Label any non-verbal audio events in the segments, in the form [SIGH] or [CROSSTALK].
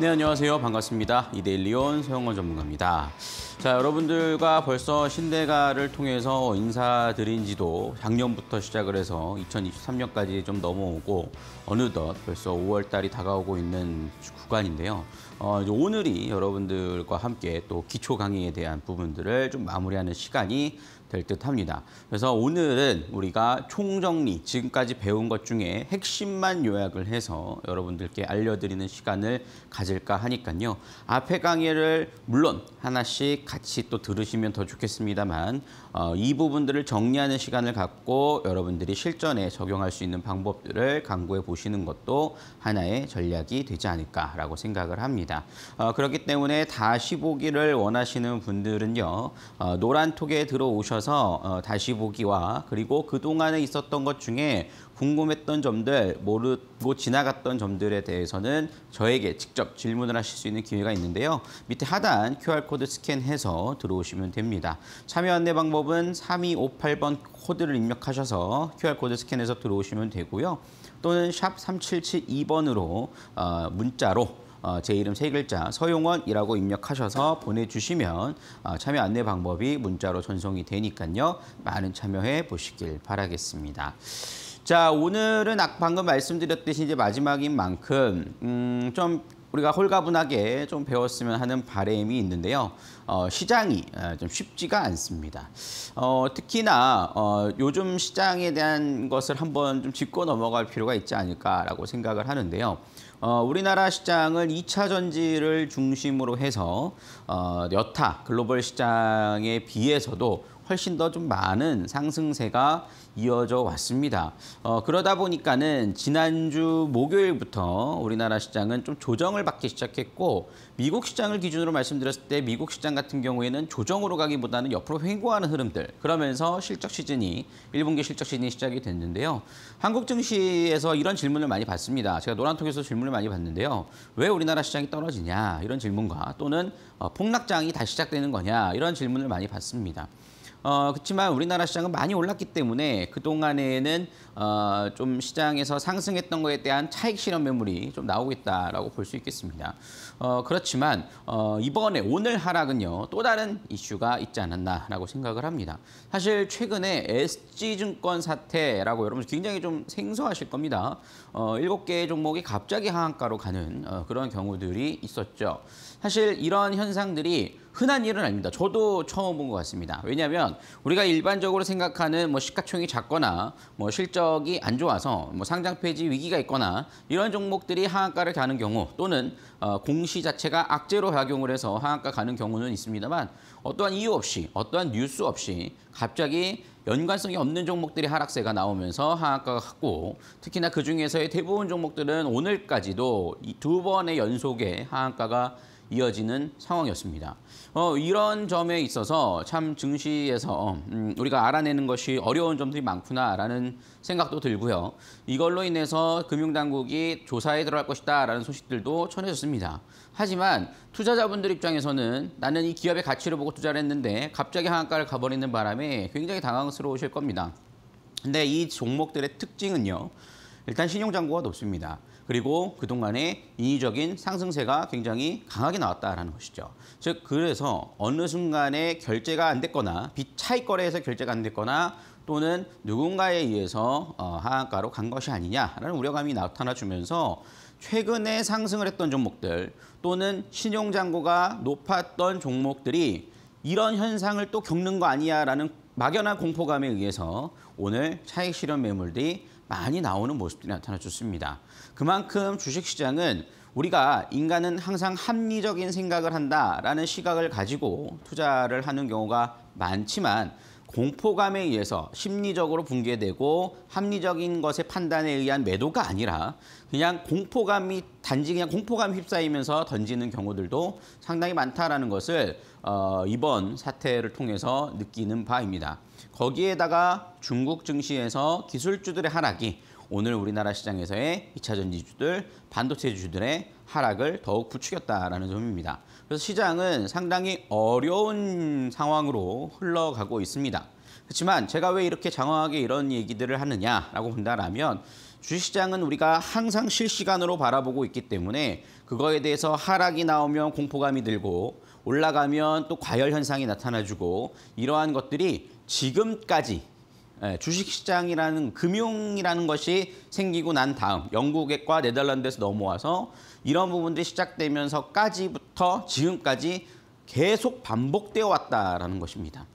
네, 안녕하세요. 반갑습니다. 이데일리온 서영원 전문가입니다. 자, 여러분들과 벌써 신대가를 통해서 인사드린 지도 작년부터 시작을 해서 2023년까지 좀 넘어오고 어느덧 벌써 5월 달이 다가오고 있는 구간인데요. 어, 이제 오늘이 여러분들과 함께 또 기초 강의에 대한 부분들을 좀 마무리하는 시간이 될 듯합니다. 그래서 오늘은 우리가 총정리, 지금까지 배운 것 중에 핵심만 요약을 해서 여러분들께 알려드리는 시간을 가질까 하니까요. 앞에 강의를 물론 하나씩 같이 또 들으시면 더 좋겠습니다만 어, 이 부분들을 정리하는 시간을 갖고 여러분들이 실전에 적용할 수 있는 방법들을 강구해 보시는 것도 하나의 전략이 되지 않을까라고 생각을 합니다. 어, 그렇기 때문에 다시 보기를 원하시는 분들은요. 어, 노란톡에 들어오셔서 걸쳐서 어, 다시 보기와 그리고 그동안에 있었던 것 중에 궁금했던 점들, 모르고 지나갔던 점들에 대해서는 저에게 직접 질문을 하실 수 있는 기회가 있는데요. 밑에 하단 QR코드 스캔해서 들어오시면 됩니다. 참여 안내 방법은 3258번 코드를 입력하셔서 QR코드 스캔해서 들어오시면 되고요. 또는 샵 3772번으로 어, 문자로 어, 제 이름 세 글자 서용원이라고 입력하셔서 보내주시면 어, 참여 안내 방법이 문자로 전송이 되니까요. 많은 참여해 보시길 바라겠습니다. 자, 오늘은 방금 말씀드렸듯이 이제 마지막인 만큼 음, 좀 우리가 홀가분하게 좀 배웠으면 하는 바램이 있는데요. 어, 시장이 어, 좀 쉽지가 않습니다. 어, 특히나 어, 요즘 시장에 대한 것을 한번 좀 짚고 넘어갈 필요가 있지 않을까라고 생각을 하는데요. 어, 우리나라 시장은 2차 전지를 중심으로 해서 어, 여타 글로벌 시장에 비해서도 훨씬 더 좀 많은 상승세가 이어져 왔습니다. 어, 그러다 보니까는 지난주 목요일부터 우리나라 시장은 좀 조정을 받기 시작했고 미국 시장을 기준으로 말씀드렸을 때 미국 시장 같은 경우에는 조정으로 가기보다는 옆으로 횡보하는 흐름들 그러면서 실적 시즌이 1분기 실적 시즌이 시작이 됐는데요. 한국 증시에서 이런 질문을 많이 받습니다. 제가 노란톡에서 질문을 많이 받는데요. 왜 우리나라 시장이 떨어지냐 이런 질문과 또는 어, 폭락장이 다시 시작되는 거냐 이런 질문을 많이 받습니다. 어, 그렇지만 우리나라 시장은 많이 올랐기 때문에 그동안에는 어, 좀 시장에서 상승했던 것에 대한 차익 실현 매물이 좀 나오고 있다라고 볼 수 있겠습니다. 어, 그렇지만 어, 이번에 오늘 하락은요. 또 다른 이슈가 있지 않았나라고 생각을 합니다. 사실 최근에 SG증권 사태라고 여러분 굉장히 좀 생소하실 겁니다. 어, 7개의 종목이 갑자기 하한가로 가는 어, 그런 경우들이 있었죠. 사실 이런 현상들이 흔한 일은 아닙니다. 저도 처음 본 것 같습니다. 왜냐하면 우리가 일반적으로 생각하는 뭐 시가총이 작거나 뭐 실적이 안 좋아서 뭐 상장 폐지 위기가 있거나 이런 종목들이 하한가를 가는 경우 또는 어, 공시 자체가 악재로 작용을 해서 하한가 가는 경우는 있습니다만 어떠한 이유 없이 어떠한 뉴스 없이 갑자기 연관성이 없는 종목들이 하락세가 나오면서 하한가가 갔고 특히나 그중에서의 대부분 종목들은 오늘까지도 두 번의 연속의 하한가가 이어지는 상황이었습니다. 어, 이런 점에 있어서 참 증시에서 음, 우리가 알아내는 것이 어려운 점들이 많구나라는 생각도 들고요. 이걸로 인해서 금융당국이 조사에 들어갈 것이다라는 소식들도 전해졌습니다. 하지만 투자자분들 입장에서는 나는 이 기업의 가치를 보고 투자를 했는데 갑자기 한가를 가버리는 바람에 굉장히 당황스러우실 겁니다. 근데 이 종목들의 특징은요. 일단 신용장고가 높습니다. 그리고 그동안의 인위적인 상승세가 굉장히 강하게 나왔다라는 것이죠. 즉 그래서 어느 순간에 결제가 안 됐거나 빚 차익 거래에서 결제가 안 됐거나 또는 누군가에 의해서 어, 하한가로 간 것이 아니냐라는 우려감이 나타나주면서 최근에 상승을 했던 종목들 또는 신용장고가 높았던 종목들이 이런 현상을 또 겪는 거 아니야라는 막연한 공포감에 의해서 오늘 차익 실현 매물들이 많이 나오는 모습들이 나타나줬습니다. 그만큼 주식시장은 우리가 인간은 항상 합리적인 생각을 한다라는 시각을 가지고 투자를 하는 경우가 많지만 공포감에 의해서 심리적으로 붕괴되고 합리적인 것의 판단에 의한 매도가 아니라 그냥 공포감이 단지 그냥 공포감 휩싸이면서 던지는 경우들도 상당히 많다라는 것을 어, 이번 사태를 통해서 느끼는 바입니다. 거기에다가 중국 증시에서 기술주들의 하락이 오늘 우리나라 시장에서의 2차 전지주들, 반도체 주들의 하락을 더욱 부추겼다라는 점입니다. 그래서 시장은 상당히 어려운 상황으로 흘러가고 있습니다. 그렇지만 제가 왜 이렇게 장황하게 이런 얘기들을 하느냐라고 본다면 주시장은 우리가 항상 실시간으로 바라보고 있기 때문에 그거에 대해서 하락이 나오면 공포감이 들고 올라가면 또 과열 현상이 나타나주고 이러한 것들이 지금까지 예, 주식시장이라는 금융이라는 것이 생기고 난 다음 영국과 네덜란드에서 넘어와서 이런 부분들이 시작되면서까지부터 지금까지 계속 반복되어 왔다라는 것입니다.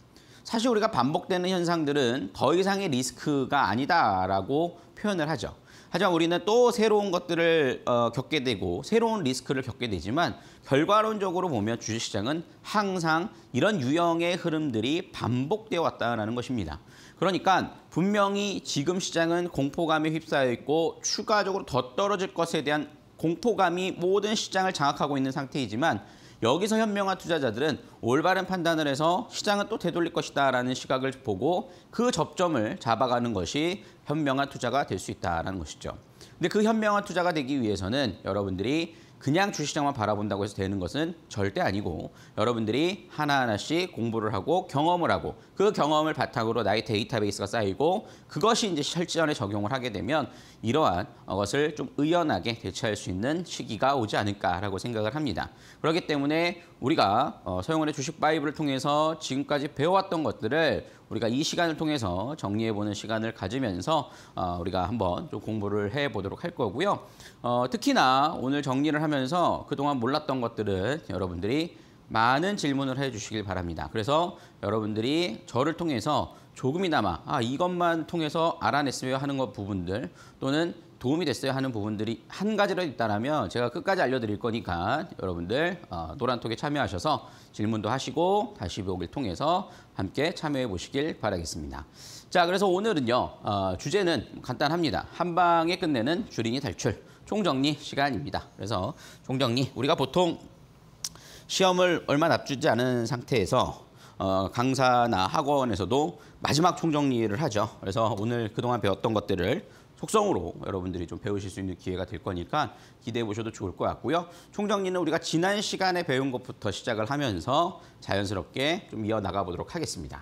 사실 우리가 반복되는 현상들은 더 이상의 리스크가 아니다라고 표현을 하죠. 하지만 우리는 또 새로운 것들을 어, 겪게 되고 새로운 리스크를 겪게 되지만 결과론적으로 보면 주식시장은 항상 이런 유형의 흐름들이 반복되어 왔다는 것입니다. 그러니까 분명히 지금 시장은 공포감에 휩싸여 있고 추가적으로 더 떨어질 것에 대한 공포감이 모든 시장을 장악하고 있는 상태이지만 여기서 현명한 투자자들은 올바른 판단을 해서 시장은 또 되돌릴 것이다라는 시각을 보고 그 접점을 잡아가는 것이 현명한 투자가 될 수 있다는 것이죠. 근데 그 현명한 투자가 되기 위해서는 여러분들이 그냥 주식시장만 바라본다고 해서 되는 것은 절대 아니고 여러분들이 하나하나씩 공부를 하고 경험을 하고 그 경험을 바탕으로 나의 데이터베이스가 쌓이고 그것이 이제 실전에 적용을 하게 되면 이러한 것을 좀 의연하게 대처할 수 있는 시기가 오지 않을까라고 생각을 합니다. 그렇기 때문에 우리가 어, 서영원의 주식 바이브를 통해서 지금까지 배워왔던 것들을 우리가 이 시간을 통해서 정리해보는 시간을 가지면서 어, 우리가 한번 좀 공부를 해보도록 할 거고요. 어, 특히나 오늘 정리를 하면서 그동안 몰랐던 것들은 여러분들이 많은 질문을 해주시길 바랍니다. 그래서 여러분들이 저를 통해서 조금이나마 아, 이것만 통해서 알아냈으면 하는 것 부분들 또는 도움이 됐어요 하는 부분들이 한 가지라도 있다면 제가 끝까지 알려드릴 거니까 여러분들 어, 노란톡에 참여하셔서 질문도 하시고 다시 보기를 통해서 함께 참여해 보시길 바라겠습니다. 자 그래서 오늘은요 어, 주제는 간단합니다. 한 방에 끝내는 주린이 탈출 총정리 시간입니다. 그래서 총정리 우리가 보통 시험을 얼마 납주지 않은 상태에서 어, 강사나 학원에서도 마지막 총정리를 하죠. 그래서 오늘 그동안 배웠던 것들을 속성으로 여러분들이 좀 배우실 수 있는 기회가 될 거니까 기대해 보셔도 좋을 것 같고요. 총정리는 우리가 지난 시간에 배운 것부터 시작을 하면서 자연스럽게 좀 이어나가 보도록 하겠습니다.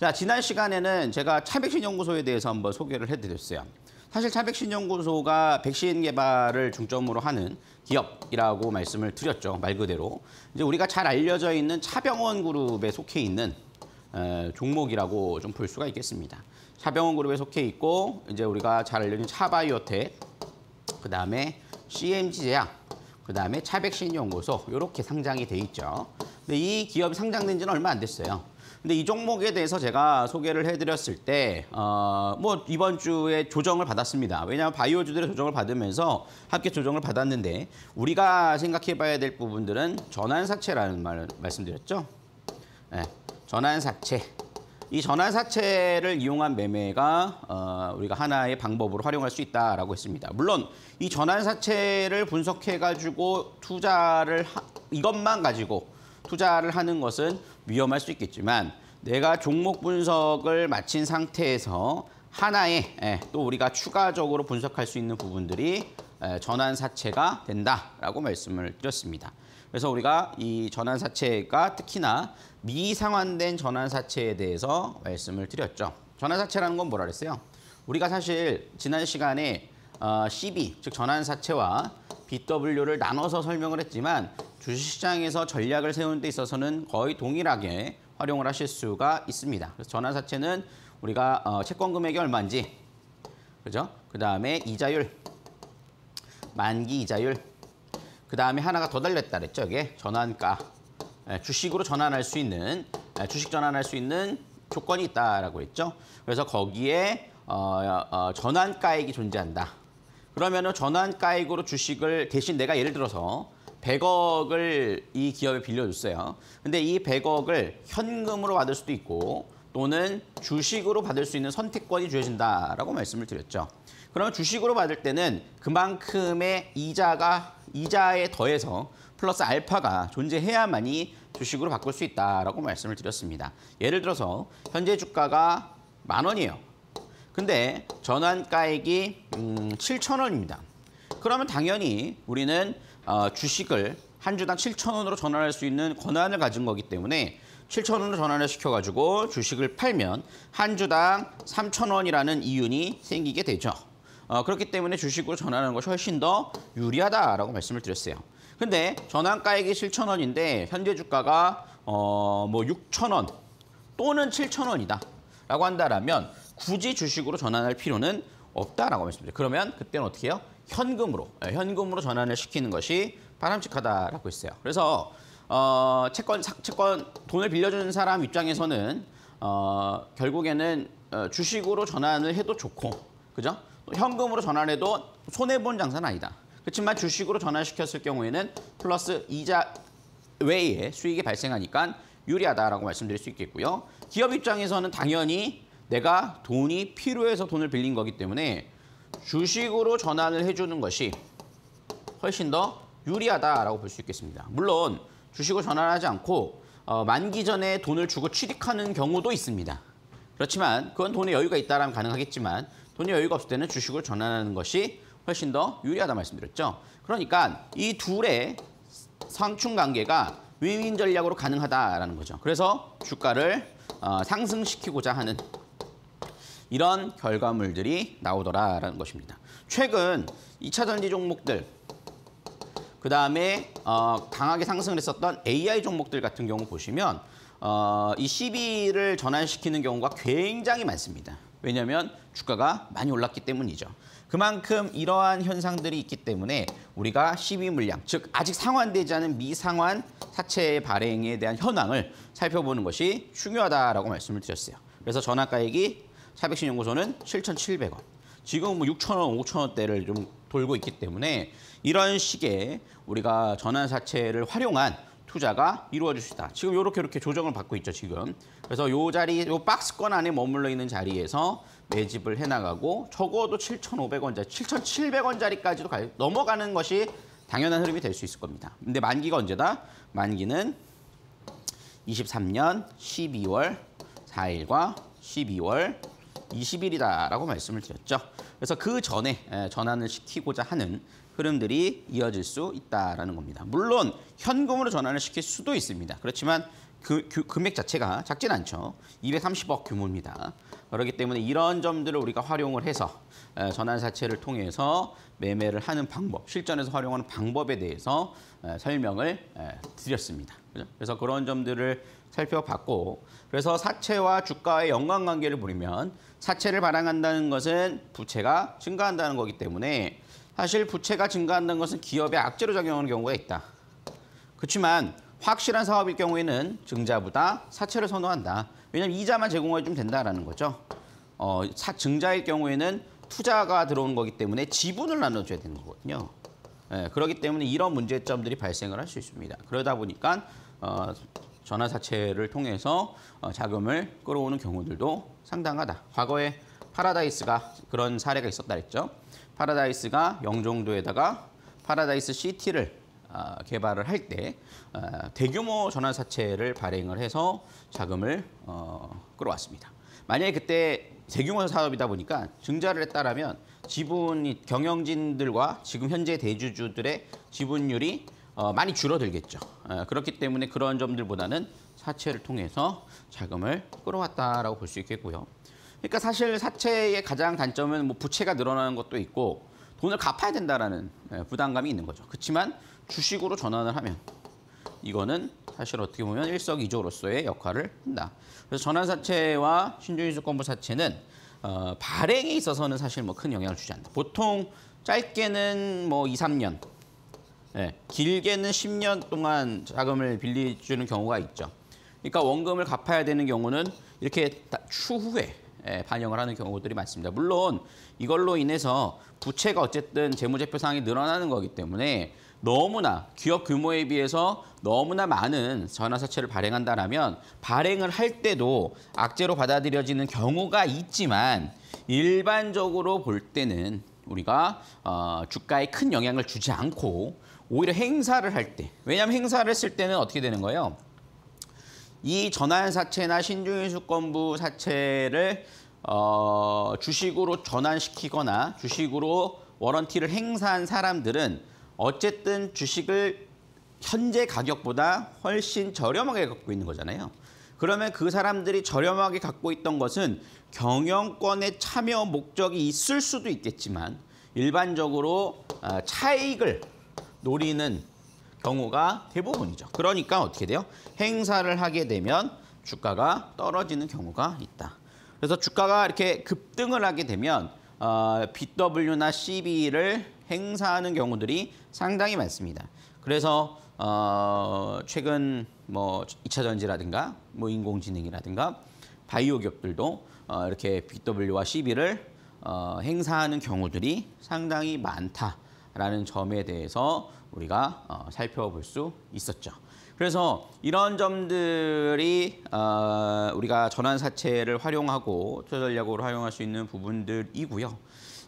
자, 지난 시간에는 제가 차백신 연구소에 대해서 한번 소개를 해드렸어요. 사실 차백신 연구소가 백신 개발을 중점으로 하는 기업이라고 말씀을 드렸죠. 말 그대로. 이제 우리가 잘 알려져 있는 차병원 그룹에 속해 있는 종목이라고 좀 볼 수가 있겠습니다. 차병원 그룹에 속해 있고 이제 우리가 잘 알려진 차바이오텍, 그다음에 CMG 제약, 그다음에 차백신 연구소 이렇게 상장이 돼 있죠. 근데 이 기업이 상장된 지는 얼마 안 됐어요. 근데 이 종목에 대해서 제가 소개를 해드렸을 때, 어, 뭐, 이번 주에 조정을 받았습니다. 왜냐하면 바이오주들의 조정을 받으면서 합계 조정을 받았는데, 우리가 생각해 봐야 될 부분들은 전환사채라는 말을 말씀드렸죠. 네, 예, 전환사채. 이 전환사채를 이용한 매매가 어, 우리가 하나의 방법으로 활용할 수 있다라고 했습니다. 물론 이 전환사채를 분석해가지고 투자를 하, 이것만 가지고 투자를 하는 것은 위험할 수 있겠지만 내가 종목 분석을 마친 상태에서 하나의 예, 또 우리가 추가적으로 분석할 수 있는 부분들이 예, 전환사채가 된다라고 말씀을 드렸습니다. 그래서 우리가 이 전환사채가 특히나 미상환된 전환사채에 대해서 말씀을 드렸죠. 전환사채라는 건 뭐라 그랬어요? 우리가 사실 지난 시간에 어, CB, 즉 전환사채와 BW를 나눠서 설명을 했지만 주식시장에서 전략을 세우는 데 있어서는 거의 동일하게 활용을 하실 수가 있습니다. 그래서 전환사채는 우리가 어, 채권 금액이 얼마인지, 그죠? 그 다음에 이자율, 만기 이자율, 그 다음에 하나가 더 달렸다 그랬죠. 이게 전환가. 예, 주식으로 전환할 수 있는, 예, 주식 전환할 수 있는 조건이 있다라고 했죠. 그래서 거기에 어, 어, 전환가액이 존재한다. 그러면 전환가액으로 주식을 대신 내가 예를 들어서 100억을 이 기업에 빌려줬어요. 근데 이 100억을 현금으로 받을 수도 있고 또는 주식으로 받을 수 있는 선택권이 주어진다라고 말씀을 드렸죠. 그러면 주식으로 받을 때는 그만큼의 이자가 이자에 더해서 플러스 알파가 존재해야만이 주식으로 바꿀 수 있다라고 말씀을 드렸습니다. 예를 들어서 현재 주가가 만 원이에요. 근데 전환가액이 음, 7천 원입니다. 그러면 당연히 우리는 어, 주식을 한 주당 7천 원으로 전환할 수 있는 권한을 가진 거기 때문에 7천 원으로 전환을 시켜가지고 주식을 팔면 한 주당 3천 원이라는 이윤이 생기게 되죠. 어, 그렇기 때문에 주식으로 전환하는 것이 훨씬 더 유리하다라고 말씀을 드렸어요. 근데 전환가액이 7천원인데 현재 주가가 어, 뭐6천원 또는 7천원이다 라고 한다면 굳이 주식으로 전환할 필요는 없다라고 말씀드려요. 그러면 그때는 어떻게 해요? 현금으로, 예, 현금으로 전환을 시키는 것이 바람직하다라고 했어요. 그래서 어, 채권, 채권 돈을 빌려주는 사람 입장에서는 어, 결국에는 어, 주식으로 전환을 해도 좋고, 그죠? 현금으로 전환해도 손해본 장사는 아니다. 그렇지만 주식으로 전환시켰을 경우에는 플러스 이자 외에 수익이 발생하니까 유리하다라고 말씀드릴 수 있겠고요. 기업 입장에서는 당연히 내가 돈이 필요해서 돈을 빌린 거기 때문에 주식으로 전환을 해주는 것이 훨씬 더 유리하다라고 볼 수 있겠습니다. 물론 주식으로 전환하지 않고 어, 만기 전에 돈을 주고 취득하는 경우도 있습니다. 그렇지만 그건 돈의 여유가 있다면 가능하겠지만 돈이 여유가 없을 때는 주식으로 전환하는 것이 훨씬 더 유리하다 말씀드렸죠. 그러니까 이 둘의 상충 관계가 윈윈 전략으로 가능하다라는 거죠. 그래서 주가를 어, 상승시키고자 하는 이런 결과물들이 나오더라라는 것입니다. 최근 2차 전지 종목들, 그 다음에 어, 강하게 상승을 했었던 AI 종목들 같은 경우 보시면 어, 이 CB를 전환시키는 경우가 굉장히 많습니다. 왜냐하면 주가가 많이 올랐기 때문이죠. 그만큼 이러한 현상들이 있기 때문에 우리가 12물량, 즉 아직 상환되지 않은 미상환 사채 발행에 대한 현황을 살펴보는 것이 중요하다라고 말씀을 드렸어요. 그래서 전환가액이 410연구소는 7,700원, 지금 뭐 6,000원, 5,000원대를 좀 돌고 있기 때문에 이런 식의 우리가 전환사채를 활용한 투자가 이루어질 수 있다. 지금 이렇게 이렇게 조정을 받고 있죠, 지금. 그래서 이 자리, 이 박스권 안에 머물러 있는 자리에서 매집을 해나가고 적어도 7,500원짜리, 7,700원짜리까지도 넘어가는 것이 당연한 흐름이 될 수 있을 겁니다. 근데 만기가 언제다? 만기는 23년 12월 4일과 12월 20일이다라고 말씀을 드렸죠. 그래서 그 전에 예, 전환을 시키고자 하는 흐름들이 이어질 수 있다라는 겁니다. 물론 현금으로 전환을 시킬 수도 있습니다. 그렇지만 그, 그, 금액 자체가 작진 않죠. 230억 규모입니다. 그렇기 때문에 이런 점들을 우리가 활용을 해서 전환사채를 통해서 매매를 하는 방법, 실전에서 활용하는 방법에 대해서 설명을 드렸습니다. 그래서 그런 점들을 살펴봤고 그래서 사채와 주가의 연관관계를 보면 사채를 발행한다는 것은 부채가 증가한다는 거기 때문에 사실 부채가 증가한다는 것은 기업의 악재로 작용하는 경우가 있다. 그렇지만 확실한 사업일 경우에는 증자보다 사채를 선호한다. 왜냐하면 이자만 제공해주면 된다라는 거죠. 어, 사, 증자일 경우에는 투자가 들어오는 거기 때문에 지분을 나눠줘야 되는 거거든요. 예, 그렇기 때문에 이런 문제점들이 발생을 할 수 있습니다. 그러다 보니까 어, 전화사채를 통해서 어, 자금을 끌어오는 경우들도 상당하다. 과거에 파라다이스가 그런 사례가 있었다 했죠. 파라다이스가 영종도에다가 파라다이스 시티를 아, 개발을 할때 어, 대규모 전환사채를 발행을 해서 자금을 어, 끌어왔습니다. 만약에 그때 대규모 사업이다 보니까 증자를 했다라면 지분이 경영진들과 지금 현재 대주주들의 지분율이 어, 많이 줄어들겠죠. 그렇기 때문에 그런 점들보다는 사채를 통해서 자금을 끌어왔다라고 볼 수 있겠고요. 그러니까 사실 사채의 가장 단점은 뭐 부채가 늘어나는 것도 있고 돈을 갚아야 된다라는 부담감이 있는 거죠. 그렇지만 주식으로 전환을 하면 이거는 사실 어떻게 보면 일석이조로서의 역할을 한다. 그래서 전환사채와 신종인수권부 사채는 어, 발행에 있어서는 사실 뭐 큰 영향을 주지 않는다. 보통 짧게는 뭐 2, 3년, 예, 길게는 10년 동안 자금을 빌려주는 경우가 있죠. 그러니까 원금을 갚아야 되는 경우는 이렇게 추후에 예, 반영을 하는 경우들이 많습니다. 물론 이걸로 인해서 부채가 어쨌든 재무제표상이 늘어나는 거기 때문에 너무나 기업 규모에 비해서 너무나 많은 전환사채를 발행한다라면 발행을 할 때도 악재로 받아들여지는 경우가 있지만 일반적으로 볼 때는 우리가 어, 주가에 큰 영향을 주지 않고 오히려 행사를 할 때, 왜냐하면 행사를 했을 때는 어떻게 되는 거예요? 이 전환사채나 신중인수권부 사채를 어, 주식으로 전환시키거나 주식으로 워런티를 행사한 사람들은 어쨌든 주식을 현재 가격보다 훨씬 저렴하게 갖고 있는 거잖아요. 그러면 그 사람들이 저렴하게 갖고 있던 것은 경영권에 참여 목적이 있을 수도 있겠지만 일반적으로 아, 차익을 노리는 경우가 대부분이죠. 그러니까 어떻게 돼요? 행사를 하게 되면 주가가 떨어지는 경우가 있다. 그래서 주가가 이렇게 급등을 하게 되면 어, BW나 CB를 행사하는 경우들이 상당히 많습니다. 그래서 어, 최근 뭐 2차 전지라든가 뭐 인공지능이라든가 바이오 기업들도 어, 이렇게 BW와 CB를 어, 행사하는 경우들이 상당히 많다라는 점에 대해서 우리가 어, 살펴볼 수 있었죠. 그래서 이런 점들이 어, 우리가 전환사채를 활용하고 투자 전략으로 활용할 수 있는 부분들이고요.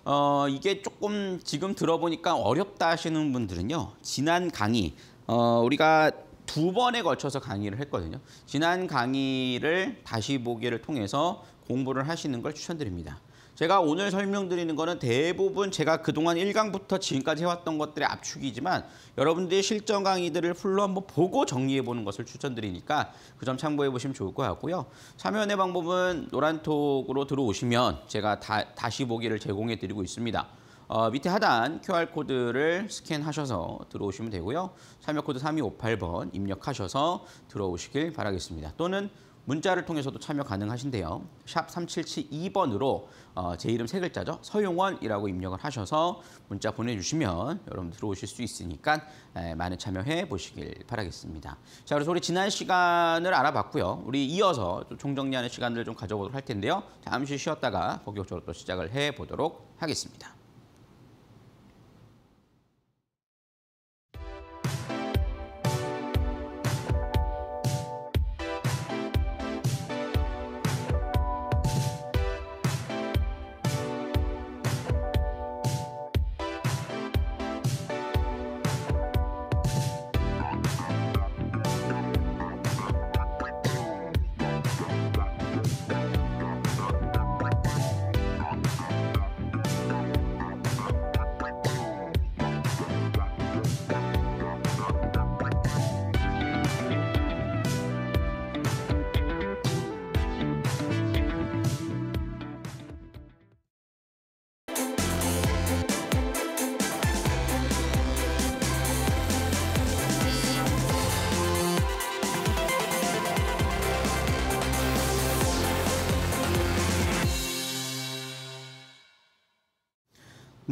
어, 이게 조금 지금 들어보니까 어렵다 하시는 분들은요. 지난 강의, 어, 우리가 두 번에 걸쳐서 강의를 했거든요. 지난 강의를 다시 보기를 통해서 공부를 하시는 걸 추천드립니다. 제가 오늘 설명드리는 거는 대부분 제가 그동안 1강부터 지금까지 해왔던 것들의 압축이지만 여러분들이 실전 강의들을 풀로 한번 보고 정리해보는 것을 추천드리니까 그 점 참고해보시면 좋을 것 같고요. 참여연의 방법은 노란톡으로 들어오시면 제가 다, 다시 보기를 제공해드리고 있습니다. 어, 밑에 하단 QR코드를 스캔하셔서 들어오시면 되고요. 참여코드 3258번 입력하셔서 들어오시길 바라겠습니다. 또는 문자를 통해서도 참여 가능하신데요. 샵 3772번으로 어, 제 이름 세 글자죠. 서용원이라고 입력을 하셔서 문자 보내주시면 여러분 들어오실 수 있으니까 에, 예, 많은 참여해 보시길 바라겠습니다. 자, 그래서 우리 지난 시간을 알아봤고요. 우리 이어서 좀 총정리하는 시간을 좀 가져보도록 할 텐데요. 잠시 쉬었다가 본격적으로 또 시작을 해보도록 하겠습니다.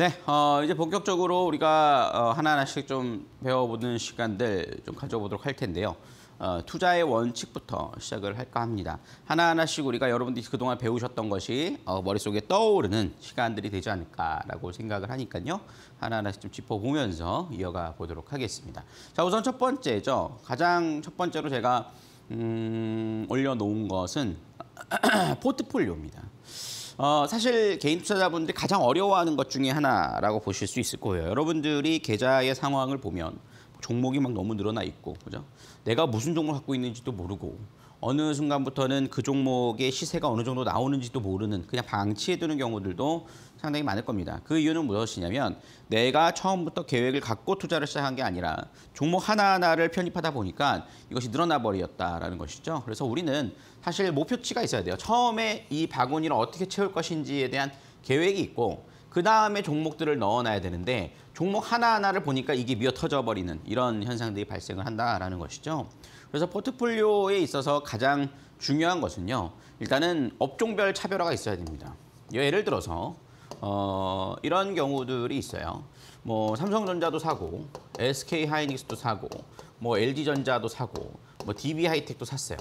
네, 어, 이제 본격적으로 우리가 어, 하나하나씩 좀 배워보는 시간들 좀 가져보도록 할 텐데요. 어, 투자의 원칙부터 시작을 할까 합니다. 하나하나씩 우리가 여러분들이 그동안 배우셨던 것이 어, 머릿속에 떠오르는 시간들이 되지 않을까라고 생각을 하니까요. 하나하나씩 좀 짚어보면서 이어가 보도록 하겠습니다. 자, 우선 첫 번째죠. 가장 첫 번째로 제가 음, 올려놓은 것은 [CLEARS THROAT] 포트폴리오입니다. 어, 사실 개인 투자자분들이 가장 어려워하는 것 중에 하나라고 보실 수 있을 거예요. 여러분들이 계좌의 상황을 보면 종목이 막 너무 늘어나 있고, 그죠? 내가 무슨 종목 을 갖고 있는지도 모르고, 어느 순간부터는 그 종목의 시세가 어느 정도 나오는지도 모르는 그냥 방치해두는 경우들도 상당히 많을 겁니다. 그 이유는 무엇이냐면 내가 처음부터 계획을 갖고 투자를 시작한 게 아니라 종목 하나하나를 편입하다 보니까 이것이 늘어나 버렸다라는 것이죠. 그래서 우리는 사실 목표치가 있어야 돼요. 처음에 이 바구니를 어떻게 채울 것인지에 대한 계획이 있고 그 다음에 종목들을 넣어놔야 되는데 종목 하나하나를 보니까 이게 미어 터져버리는 이런 현상들이 발생을 한다라는 것이죠. 그래서 포트폴리오에 있어서 가장 중요한 것은요. 일단은 업종별 차별화가 있어야 됩니다. 예를 들어서 어, 이런 경우들이 있어요. 뭐 삼성전자도 사고, SK하이닉스도 사고, 뭐 LG전자도 사고, 뭐 DB하이텍도 샀어요.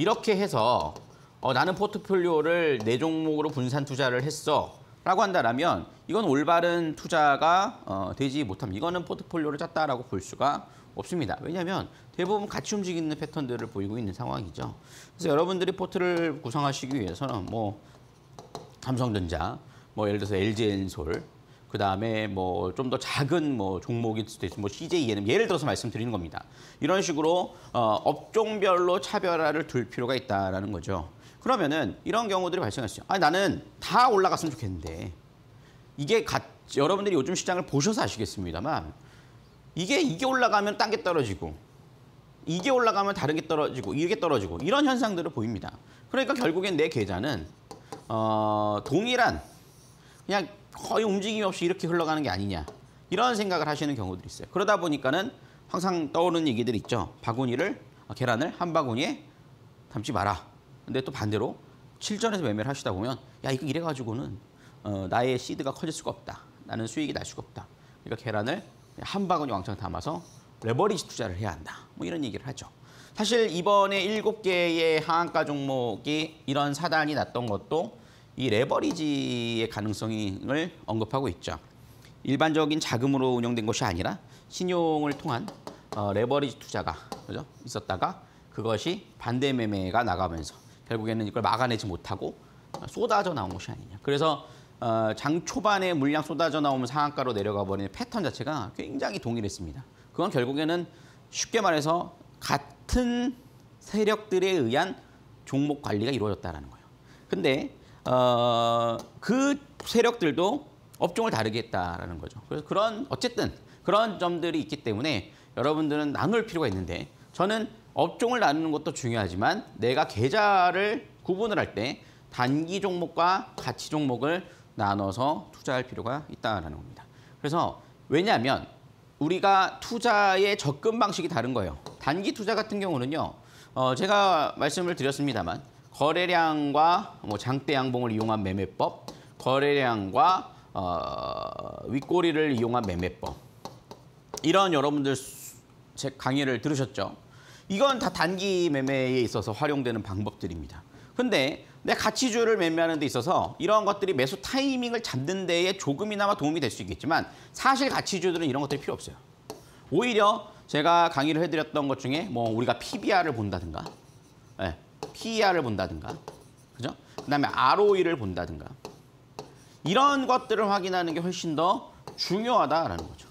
이렇게 해서 어, 나는 포트폴리오를 네 종목으로 분산 투자를 했어. 라고 한다면 이건 올바른 투자가 어, 되지 못함. 이거는 포트폴리오를 짰다라고 볼 수가 없습니다. 왜냐하면 대부분 같이 움직이는 패턴들을 보이고 있는 상황이죠. 그래서 여러분들이 포트를 구성하시기 위해서는 뭐 삼성전자, 뭐 예를 들어서 LG엔솔, 그 다음에 뭐 좀 더 작은 뭐 종목일 수도 있고 뭐 CJ 예 예를 들어서 말씀드리는 겁니다. 이런 식으로 어, 업종별로 차별화를 둘 필요가 있다라는 거죠. 그러면은 이런 경우들이 발생하시요아 나는 다 올라갔으면 좋겠는데 이게 가, 여러분들이 요즘 시장을 보셔서 아시겠습니다만 이게 이게 올라가면 딴 게 떨어지고 이게 올라가면 다른 게 떨어지고 이게 떨어지고 이런 현상들을 보입니다. 그러니까 결국엔 내 계좌는 어, 동일한 그냥 거의 움직임 없이 이렇게 흘러가는 게 아니냐 이런 생각을 하시는 경우들이 있어요. 그러다 보니까는 항상 떠오르는 얘기들 있죠. 바구니를 어, 계란을 한 바구니에 담지 마라. 근데 또 반대로 실전에서 매매를 하시다 보면 야 이거 이래 가지고는 어, 나의 시드가 커질 수가 없다. 나는 수익이 날 수가 없다. 그러니까 계란을 한 바구니 왕창 담아서 레버리지 투자를 해야 한다. 뭐 이런 얘기를 하죠. 사실 이번에 일곱 개의 하한가 종목이 이런 사단이 났던 것도 이 레버리지의 가능성을 언급하고 있죠. 일반적인 자금으로 운영된 것이 아니라 신용을 통한 어, 레버리지 투자가 그죠? 있었다가 그것이 반대 매매가 나가면서 결국에는 이걸 막아내지 못하고 어, 쏟아져 나온 것이 아니냐. 그래서 어, 장 초반에 물량 쏟아져 나오면 상한가로 내려가 버리는 패턴 자체가 굉장히 동일했습니다. 그건 결국에는 쉽게 말해서 같은 세력들에 의한 종목 관리가 이루어졌다는 거예요. 근데 어, 그 세력들도 업종을 다르게 했다라는 거죠. 그래서 그런 어쨌든 그런 점들이 있기 때문에 여러분들은 나눌 필요가 있는데 저는 업종을 나누는 것도 중요하지만 내가 계좌를 구분을 할 때 단기 종목과 가치 종목을 나눠서 투자할 필요가 있다라는 겁니다. 그래서 왜냐하면 우리가 투자의 접근 방식이 다른 거예요. 단기 투자 같은 경우는요. 어, 제가 말씀을 드렸습니다만 거래량과 뭐 장대 양봉을 이용한 매매법, 거래량과 어, 윗꼬리를 이용한 매매법. 이런 여러분들 제 강의를 들으셨죠? 이건 다 단기 매매에 있어서 활용되는 방법들입니다. 근데 내 가치주를 매매하는 데 있어서 이러한 것들이 매수 타이밍을 잡는 데에 조금이나마 도움이 될 수 있겠지만 사실 가치주들은 이런 것들이 필요 없어요. 오히려 제가 강의를 해드렸던 것 중에 뭐 우리가 PBR을 본다든가 네. PER을 본다든가, 그죠? 그다음에 ROE를 본다든가 이런 것들을 확인하는 게 훨씬 더 중요하다라는 거죠.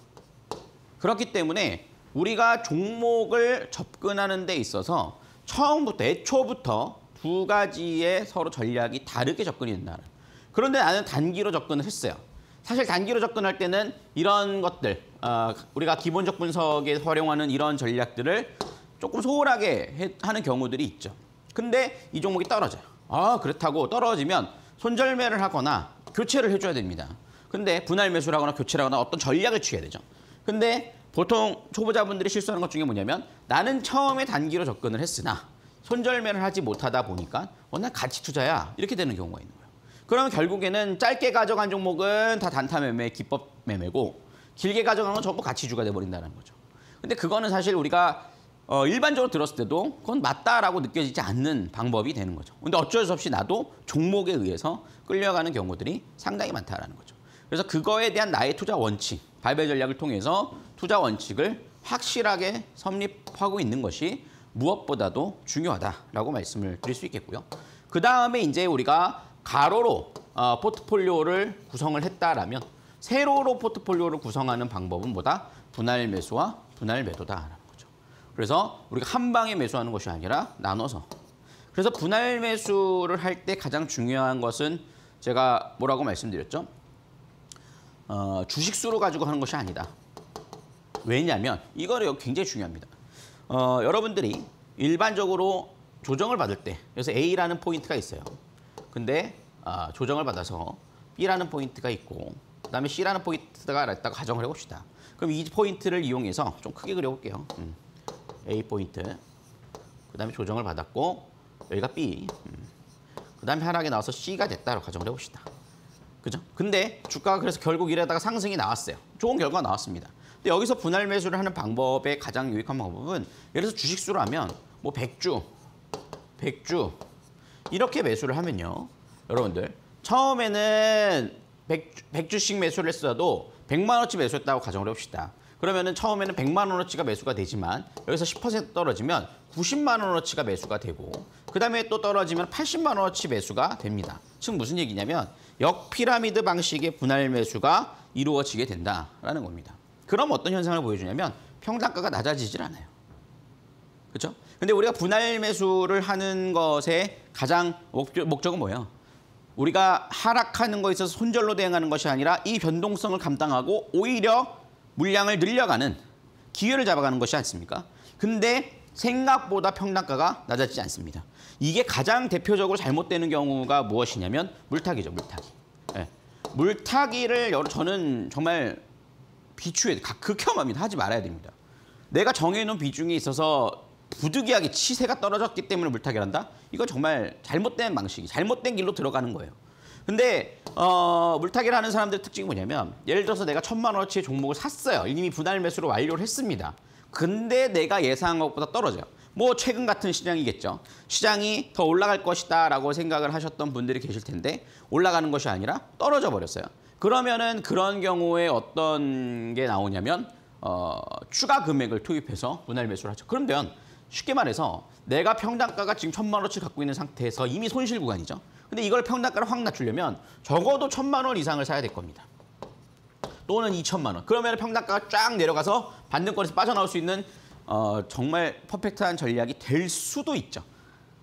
그렇기 때문에 우리가 종목을 접근하는 데 있어서 처음부터 애초부터 두 가지의 서로 전략이 다르게 접근이 된다는. 그런데 나는 단기로 접근을 했어요. 사실 단기로 접근할 때는 이런 것들 어, 우리가 기본적 분석에 활용하는 이런 전략들을 조금 소홀하게 해, 하는 경우들이 있죠. 근데 이 종목이 떨어져요. 아 그렇다고 떨어지면 손절매를 하거나 교체를 해줘야 됩니다. 근데 분할 매수를 하거나 교체를 하거나 어떤 전략을 취해야 되죠. 근데 보통 초보자분들이 실수하는 것 중에 뭐냐면 나는 처음에 단기로 접근을 했으나 손절매를 하지 못하다 보니까 워낙 가치 투자야 이렇게 되는 경우가 있는 거예요. 그러면 결국에는 짧게 가져간 종목은 다 단타 매매, 기법 매매고 길게 가져가는건 전부 가치주가 돼버린다는 거죠. 근데 그거는 사실 우리가 어, 일반적으로 들었을 때도 그건 맞다라고 느껴지지 않는 방법이 되는 거죠. 근데 어쩔 수 없이 나도 종목에 의해서 끌려가는 경우들이 상당히 많다라는 거죠. 그래서 그거에 대한 나의 투자 원칙, 발배 전략을 통해서 투자 원칙을 확실하게 섭립하고 있는 것이 무엇보다도 중요하다라고 말씀을 드릴 수 있겠고요. 그 다음에 이제 우리가 가로로 어, 포트폴리오를 구성을 했다라면 세로로 포트폴리오를 구성하는 방법은 뭐다? 분할 매수와 분할 매도다. 그래서 우리가 한 방에 매수하는 것이 아니라 나눠서. 그래서 분할 매수를 할 때 가장 중요한 것은 제가 뭐라고 말씀드렸죠? 어, 주식수로 가지고 하는 것이 아니다. 왜냐하면 이거를 굉장히 중요합니다. 어, 여러분들이 일반적으로 조정을 받을 때 그래서 A라는 포인트가 있어요. 근데 어, 조정을 받아서 B라는 포인트가 있고 그다음에 C라는 포인트가 있다고 가정을 해봅시다. 그럼 이 포인트를 이용해서 좀 크게 그려볼게요. 음. A 포인트. 그 다음에 조정을 받았고 여기가 B. 음. 그 다음에 하락이 나와서 C가 됐다고 가정을 해봅시다. 그죠? 근데 주가가 그래서 결국 이래다가 상승이 나왔어요. 좋은 결과가 나왔습니다. 근데 여기서 분할 매수를 하는 방법의 가장 유익한 방법은 예를 들어서 주식수로 하면 뭐 100주, 100주 이렇게 매수를 하면요. 여러분들 처음에는 100, 100주씩 매수를 했어도 100만 원치 매수했다고 가정을 해봅시다. 그러면은 처음에는 100만 원어치가 매수가 되지만 여기서 10% 떨어지면 90만 원어치가 매수가 되고 그다음에 또 떨어지면 80만 원어치 매수가 됩니다. 즉 무슨 얘기냐면 역피라미드 방식의 분할 매수가 이루어지게 된다라는 겁니다. 그럼 어떤 현상을 보여주냐면 평단가가 낮아지질 않아요. 그렇죠? 근데 우리가 분할 매수를 하는 것의 가장 목적은 뭐예요? 우리가 하락하는 거에 있어서 손절로 대응하는 것이 아니라 이 변동성을 감당하고 오히려 물량을 늘려가는 기회를 잡아가는 것이 않습니까? 근데 생각보다 평단가가 낮아지지 않습니다. 이게 가장 대표적으로 잘못되는 경우가 무엇이냐면 물타기죠, 물타기. 네. 물타기를 여러, 저는 정말 비추에 극혐합니다. 하지 말아야 됩니다. 내가 정해놓은 비중이 있어서 부득이하게 치세가 떨어졌기 때문에 물타기를 한다? 이거 정말 잘못된 방식이, 잘못된 길로 들어가는 거예요. 근데 어, 물타기를 하는 사람들의 특징이 뭐냐면 예를 들어서 내가 천만 원어치의 종목을 샀어요. 이미 분할 매수로 완료를 했습니다. 근데 내가 예상한 것보다 떨어져요. 뭐 최근 같은 시장이겠죠. 시장이 더 올라갈 것이다 라고 생각을 하셨던 분들이 계실 텐데 올라가는 것이 아니라 떨어져 버렸어요. 그러면은 그런 경우에 어떤 게 나오냐면 어, 추가 금액을 투입해서 분할 매수를 하죠. 그러면 쉽게 말해서 내가 평당가가 지금 천만 원어치 갖고 있는 상태에서 이미 손실 구간이죠. 근데 이걸 평단가를 확 낮추려면 적어도 천만 원 이상을 사야 될 겁니다. 또는 2천만 원. 그러면 평단가가 쫙 내려가서 반등권에서 빠져나올 수 있는 어, 정말 퍼펙트한 전략이 될 수도 있죠.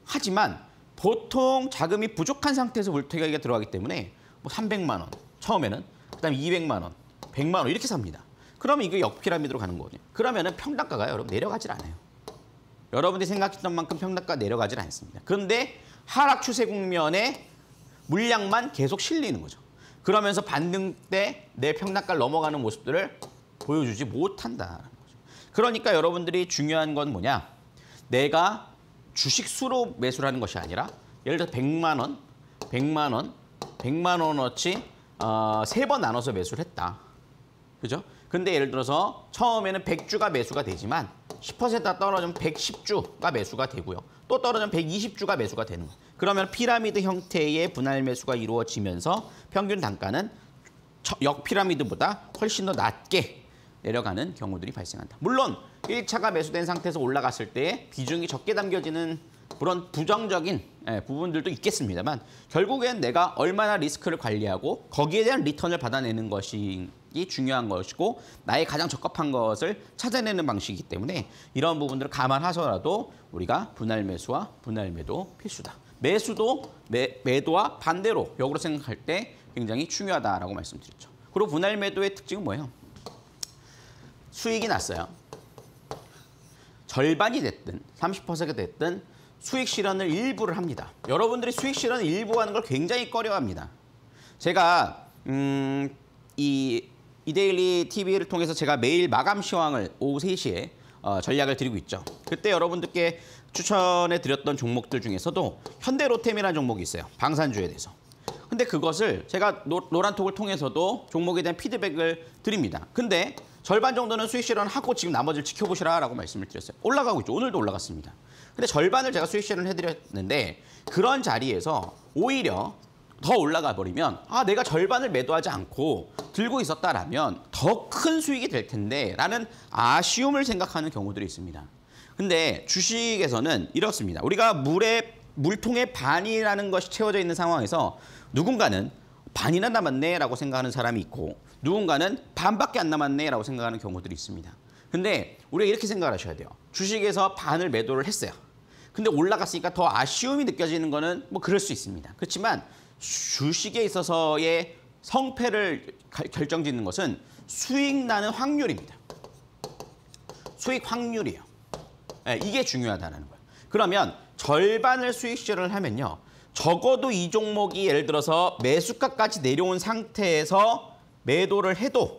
하지만 보통 자금이 부족한 상태에서 물태가기가 들어가기 때문에 뭐 300만 원 처음에는 그다음에 200만 원, 100만 원 이렇게 삽니다. 그러면 이게 역피라미드로 가는 거거든요. 그러면 평단가가 여러분 내려가질 않아요. 여러분들이 생각했던 만큼 평단가 내려가질 않습니다. 그런데 하락 추세 국면에 물량만 계속 실리는 거죠. 그러면서 반등 때 내평단가 넘어가는 모습들을 보여주지 못한다. 는 거죠. 그러니까 여러분들이 중요한 건 뭐냐. 내가 주식 수로 매수를 하는 것이 아니라 예를 들어 100만 원, 100만 원, 100만 원어치 어, 세 번 나눠서 매수를 했다. 그죠? 근데 예를 들어서 처음에는 100주가 매수가 되지만 10%가 떨어지면 110주가 매수가 되고요. 또 떨어지면 120주가 매수가 되는 거예요. 그러면 피라미드 형태의 분할 매수가 이루어지면서 평균 단가는 역피라미드보다 훨씬 더 낮게 내려가는 경우들이 발생한다. 물론 1차가 매수된 상태에서 올라갔을 때 비중이 적게 담겨지는 그런 부정적인 예, 부분들도 있겠습니다만 결국엔 내가 얼마나 리스크를 관리하고 거기에 대한 리턴을 받아내는 것이 중요한 것이고 나의 가장 적합한 것을 찾아내는 방식이기 때문에 이런 부분들을 감안하셔라도 우리가 분할 매수와 분할 매도 필수다. 매수도 매, 매도와 반대로 역으로 생각할 때 굉장히 중요하다라고 말씀드렸죠. 그리고 분할 매도의 특징은 뭐예요? 수익이 났어요. 절반이 됐든 30%가 됐든 수익 실현을 일부를 합니다. 여러분들이 수익 실현을 일부 하는 걸 굉장히 꺼려합니다. 제가 음, 이 이데일리 TV를 통해서 제가 매일 마감 시황을 오후 3시에 어, 전략을 드리고 있죠. 그때 여러분들께 추천해 드렸던 종목들 중에서도 현대로템이라는 종목이 있어요. 방산주에 대해서. 근데 그것을 제가 노, 노란톡을 통해서도 종목에 대한 피드백을 드립니다. 근데 절반 정도는 수익 실현하고 지금 나머지를 지켜보시라라고 말씀을 드렸어요. 올라가고 있죠. 오늘도 올라갔습니다. 근데 절반을 제가 수익실을 현 해드렸는데 그런 자리에서 오히려 더 올라가 버리면 아 내가 절반을 매도하지 않고 들고 있었다라면 더 큰 수익이 될 텐데 라는 아쉬움을 생각하는 경우들이 있습니다. 근데 주식에서는 이렇습니다. 우리가 물에 물통의 반이라는 것이 채워져 있는 상황에서 누군가는 반이나 남았네라고 생각하는 사람이 있고 누군가는 반밖에 안 남았네라고 생각하는 경우들이 있습니다. 근데 우리가 이렇게 생각하셔야 돼요. 주식에서 반을 매도를 했어요. 근데 올라갔으니까 더 아쉬움이 느껴지는 거는 뭐 그럴 수 있습니다. 그렇지만 주식에 있어서의 성패를 결정짓는 것은 수익 나는 확률입니다. 수익 확률이요. 네, 예, 이게 중요하다는 거예요. 그러면 절반을 수익 실현을 하면요. 적어도 이 종목이 예를 들어서 매수가까지 내려온 상태에서 매도를 해도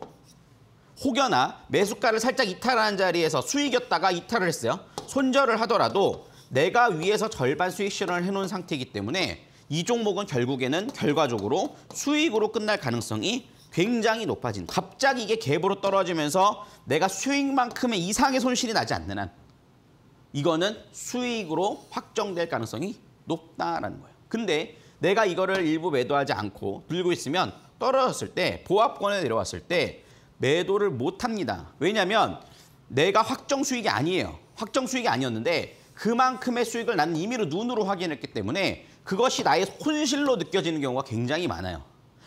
혹여나 매수가를 살짝 이탈하는 자리에서 수익이었다가 이탈을 했어요. 손절을 하더라도 내가 위에서 절반 수익 실현을 해놓은 상태이기 때문에 이 종목은 결국에는 결과적으로 수익으로 끝날 가능성이 굉장히 높아진 갑자기 이게 갭으로 떨어지면서 내가 수익만큼의 이상의 손실이 나지 않는 한 이거는 수익으로 확정될 가능성이 높다라는 거예요. 근데 내가 이거를 일부 매도하지 않고 들고 있으면 떨어졌을 때 보합권에 내려왔을 때 매도를 못합니다. 왜냐하면 내가 확정 수익이 아니에요. 확정 수익이 아니었는데 그만큼의 수익을 나는 임의로 눈으로 확인했기 때문에 그것이 나의 손실로 느껴지는 경우가 굉장히 많아요.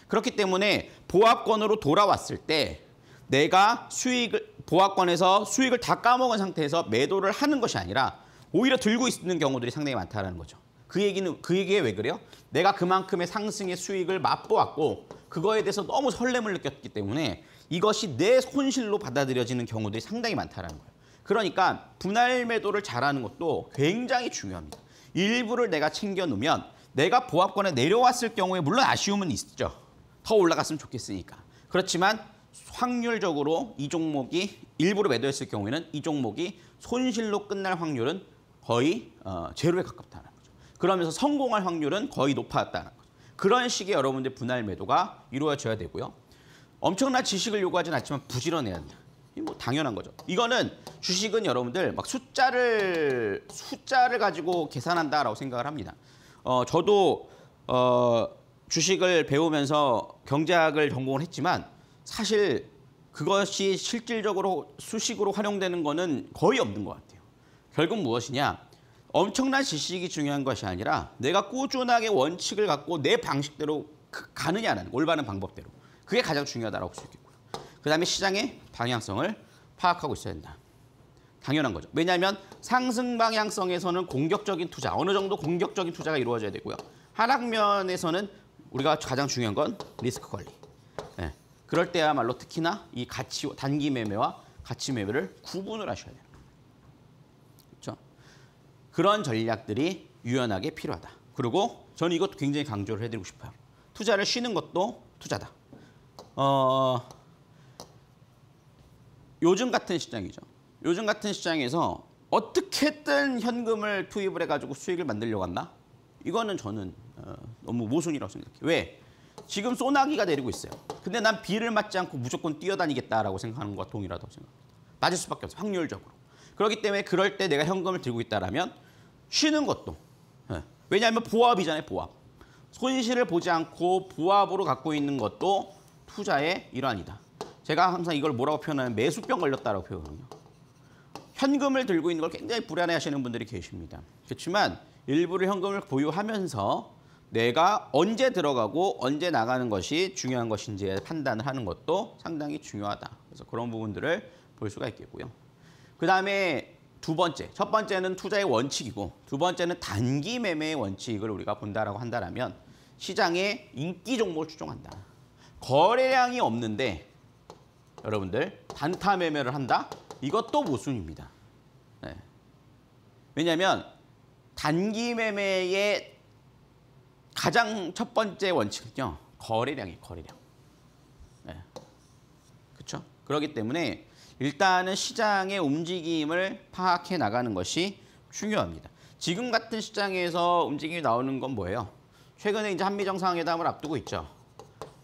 그렇기 때문에 보합권으로 돌아왔을 때 내가 수익을 보합권에서 수익을 다 까먹은 상태에서 매도를 하는 것이 아니라 오히려 들고 있는 경우들이 상당히 많다는 거죠. 그 얘기는 그 얘기에 왜 그래요? 내가 그만큼의 상승의 수익을 맛보았고 그거에 대해서 너무 설렘을 느꼈기 때문에 이것이 내 손실로 받아들여지는 경우들이 상당히 많다는 거예요. 그러니까 분할 매도를 잘하는 것도 굉장히 중요합니다. 일부를 내가 챙겨 놓으면 내가 보합권에 내려왔을 경우에 물론 아쉬움은 있죠. 더 올라갔으면 좋겠으니까. 그렇지만 확률적으로 이 종목이 일부를 매도했을 경우에는 이 종목이 손실로 끝날 확률은 거의 어, 제로에 가깝다는 거죠. 그러면서 성공할 확률은 거의 높았다는 거죠. 그런 식의 여러분들 분할 매도가 이루어져야 되고요. 엄청난 지식을 요구하진 않지만 부지런해야 된다. 뭐 당연한 거죠. 이거는 주식은 여러분들 막 숫자를 숫자를 가지고 계산한다라고 생각을 합니다. 어 저도 어 주식을 배우면서 경제학을 전공을 했지만 사실 그것이 실질적으로 수식으로 활용되는 거는 거의 없는 것 같아요. 결국 무엇이냐? 엄청난 지식이 중요한 것이 아니라 내가 꾸준하게 원칙을 갖고 내 방식대로 그 가느냐는 올바른 방법대로 그게 가장 중요하다고 볼 수 있겠고 그다음에 시장의 방향성을 파악하고 있어야 된다. 당연한 거죠. 왜냐하면 상승 방향성에서는 공격적인 투자, 어느 정도 공격적인 투자가 이루어져야 되고요. 하락면에서는 우리가 가장 중요한 건 리스크 관리. 네. 그럴 때야말로 특히나 이 가치 단기 매매와 가치 매매를 구분을 하셔야 돼요. 그렇죠? 그런 전략들이 유연하게 필요하다. 그리고 저는 이것도 굉장히 강조를 해드리고 싶어요. 투자를 쉬는 것도 투자다. 어, 요즘 같은 시장이죠. 요즘 같은 시장에서 어떻게든 현금을 투입을 해가지고 수익을 만들려고 한다? 이거는 저는 어, 너무 모순이라고 생각해요. 왜? 지금 소나기가 내리고 있어요. 근데 난 비를 맞지 않고 무조건 뛰어다니겠다라고 생각하는 것과 동일하다고 생각합니다. 맞을 수밖에 없어요. 확률적으로. 그렇기 때문에 그럴 때 내가 현금을 들고 있다라면 쉬는 것도. 네. 왜냐하면 보합이잖아요. 보합. 손실을 보지 않고 보합으로 갖고 있는 것도 투자의 일환이다. 제가 항상 이걸 뭐라고 표현하면 매수병 걸렸다라고 표현해요. 현금을 들고 있는 걸 굉장히 불안해하시는 분들이 계십니다. 그렇지만 일부를 현금을 보유하면서 내가 언제 들어가고 언제 나가는 것이 중요한 것인지 판단을 하는 것도 상당히 중요하다. 그래서 그런 부분들을 볼 수가 있겠고요. 그다음에 두 번째, 첫 번째는 투자의 원칙이고 두 번째는 단기 매매의 원칙을 우리가 본다라고 한다면 시장에 인기 종목을 추종한다. 거래량이 없는데 여러분들 단타 매매를 한다? 이것도 모순입니다. 네. 왜냐하면 단기 매매의 가장 첫 번째 원칙은요. 거래량이 거래량. 네. 그렇죠? 그렇기 때문에 일단은 시장의 움직임을 파악해 나가는 것이 중요합니다. 지금 같은 시장에서 움직임이 나오는 건 뭐예요? 최근에 이제 한미정상회담을 앞두고 있죠.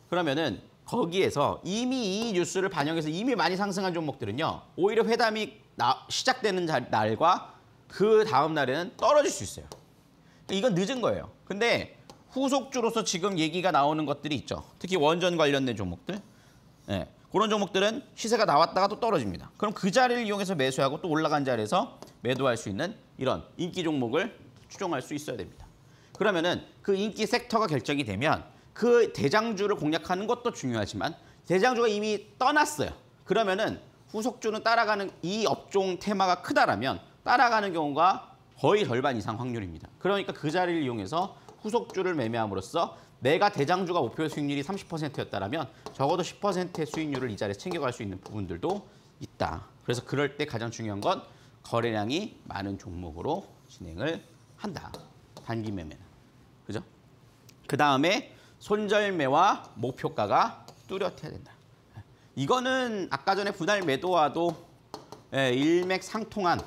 그러면은 거기에서 이미 이 뉴스를 반영해서 이미 많이 상승한 종목들은요. 오히려 회담이 나, 시작되는 자, 날과 그 다음 날에는 떨어질 수 있어요. 이건 늦은 거예요. 근데 후속주로서 지금 얘기가 나오는 것들이 있죠. 특히 원전 관련된 종목들. 네. 그런 종목들은 시세가 나왔다가 또 떨어집니다. 그럼 그 자리를 이용해서 매수하고 또 올라간 자리에서 매도할 수 있는 이런 인기 종목을 추종할 수 있어야 됩니다. 그러면은 그 인기 섹터가 결정이 되면 그 대장주를 공략하는 것도 중요하지만 대장주가 이미 떠났어요. 그러면은 후속주는 따라가는 이 업종 테마가 크다라면 따라가는 경우가 거의 절반 이상 확률입니다. 그러니까 그 자리를 이용해서 후속주를 매매함으로써 내가 대장주가 목표 수익률이 30%였다면 적어도 10%의 수익률을 이자리에 챙겨갈 수 있는 부분들도 있다. 그래서 그럴 때 가장 중요한 건 거래량이 많은 종목으로 진행을 한다. 단기 매매는. 그죠? 그 다음에 손절매와 목표가가 뚜렷해야 된다. 이거는 아까 전에 분할 매도와도 예, 일맥상통한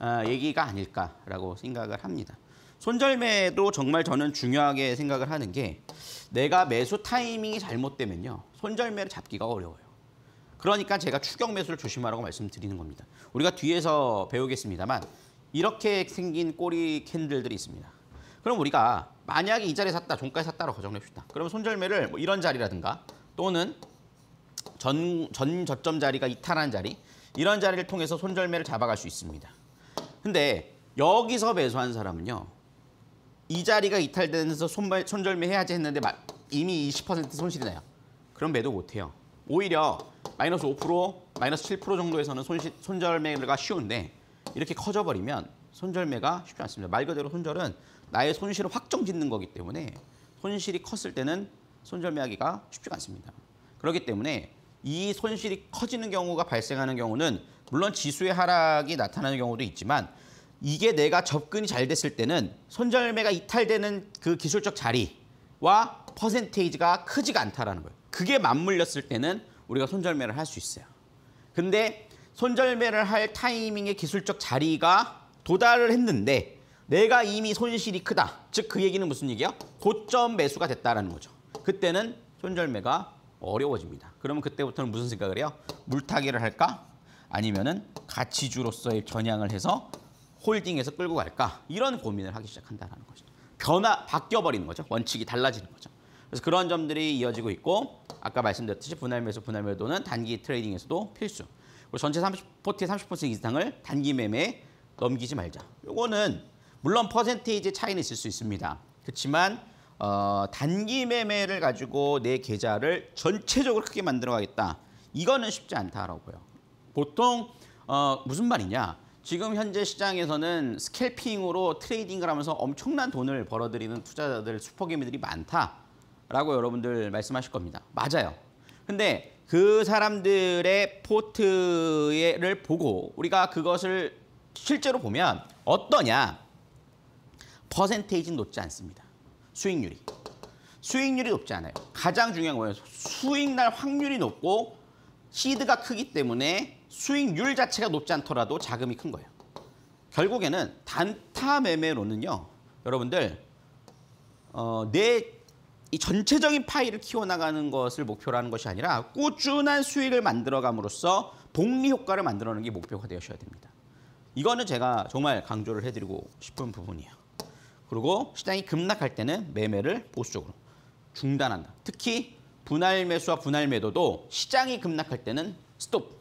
어, 얘기가 아닐까라고 생각을 합니다. 손절매도 정말 저는 중요하게 생각을 하는 게 내가 매수 타이밍이 잘못되면요. 손절매를 잡기가 어려워요. 그러니까 제가 추격 매수를 조심하라고 말씀드리는 겁니다. 우리가 뒤에서 배우겠습니다만 이렇게 생긴 꼬리 캔들들이 있습니다. 그럼 우리가 만약에 이 자리에 샀다, 종가에 샀다라고 가정합시다. 그러면 손절매를 뭐 이런 자리라든가 또는 전, 전 저점 자리가 이탈한 자리 이런 자리를 통해서 손절매를 잡아갈 수 있습니다. 근데 여기서 매수한 사람은요. 이 자리가 이탈되면서 손발, 손절매 해야지 했는데 마, 이미 20% 손실이 나요. 그럼 매도 못해요. 오히려 마이너스 5%, 마이너스 7% 정도에서는 손실, 손절매가 쉬운데 이렇게 커져버리면 손절매가 쉽지 않습니다. 말 그대로 손절은 나의 손실을 확정 짓는 거기 때문에 손실이 컸을 때는 손절매하기가 쉽지가 않습니다. 그렇기 때문에 이 손실이 커지는 경우가 발생하는 경우는 물론 지수의 하락이 나타나는 경우도 있지만 이게 내가 접근이 잘 됐을 때는 손절매가 이탈되는 그 기술적 자리와 퍼센테이지가 크지가 않다라는 거예요. 그게 맞물렸을 때는 우리가 손절매를 할 수 있어요. 근데 손절매를 할 타이밍의 기술적 자리가 도달을 했는데 내가 이미 손실이 크다. 즉 그 얘기는 무슨 얘기야? 고점 매수가 됐다라는 거죠. 그때는 손절매가 어려워집니다. 그러면 그때부터는 무슨 생각을 해요? 물타기를 할까? 아니면은 가치주로서의 전향을 해서 홀딩에서 끌고 갈까? 이런 고민을 하기 시작한다라는 거죠. 변화 바뀌어 버리는 거죠. 원칙이 달라지는 거죠. 그래서 그런 점들이 이어지고 있고 아까 말씀드렸듯이 분할 매수 분할 매도는 단기 트레이딩에서도 필수. 그리고 전체 30, 포트의 30% 이상을 단기 매매에 넘기지 말자. 요거는 물론 퍼센테이지 차이는 있을 수 있습니다. 그렇지만 어, 단기 매매를 가지고 내 계좌를 전체적으로 크게 만들어가겠다. 이거는 쉽지 않다라고요. 보통 어, 무슨 말이냐? 지금 현재 시장에서는 스캘핑으로 트레이딩을 하면서 엄청난 돈을 벌어들이는 투자자들, 슈퍼개미들이 많다라고 여러분들 말씀하실 겁니다. 맞아요. 근데 그 사람들의 포트를 보고 우리가 그것을 실제로 보면 어떠냐? 퍼센테이지는 높지 않습니다. 수익률이. 수익률이 높지 않아요. 가장 중요한 거예 수익 날 확률이 높고 시드가 크기 때문에 수익률 자체가 높지 않더라도 자금이 큰 거예요. 결국에는 단타 매매로는요. 여러분들 어, 내이 전체적인 파이를 키워나가는 것을 목표로 하는 것이 아니라 꾸준한 수익을 만들어감으로써 복리 효과를 만들어내는 게 목표가 되셔야 됩니다. 이거는 제가 정말 강조를 해드리고 싶은 부분이에요. 그리고 시장이 급락할 때는 매매를 보수적으로 중단한다. 특히 분할 매수와 분할 매도도 시장이 급락할 때는 스톱.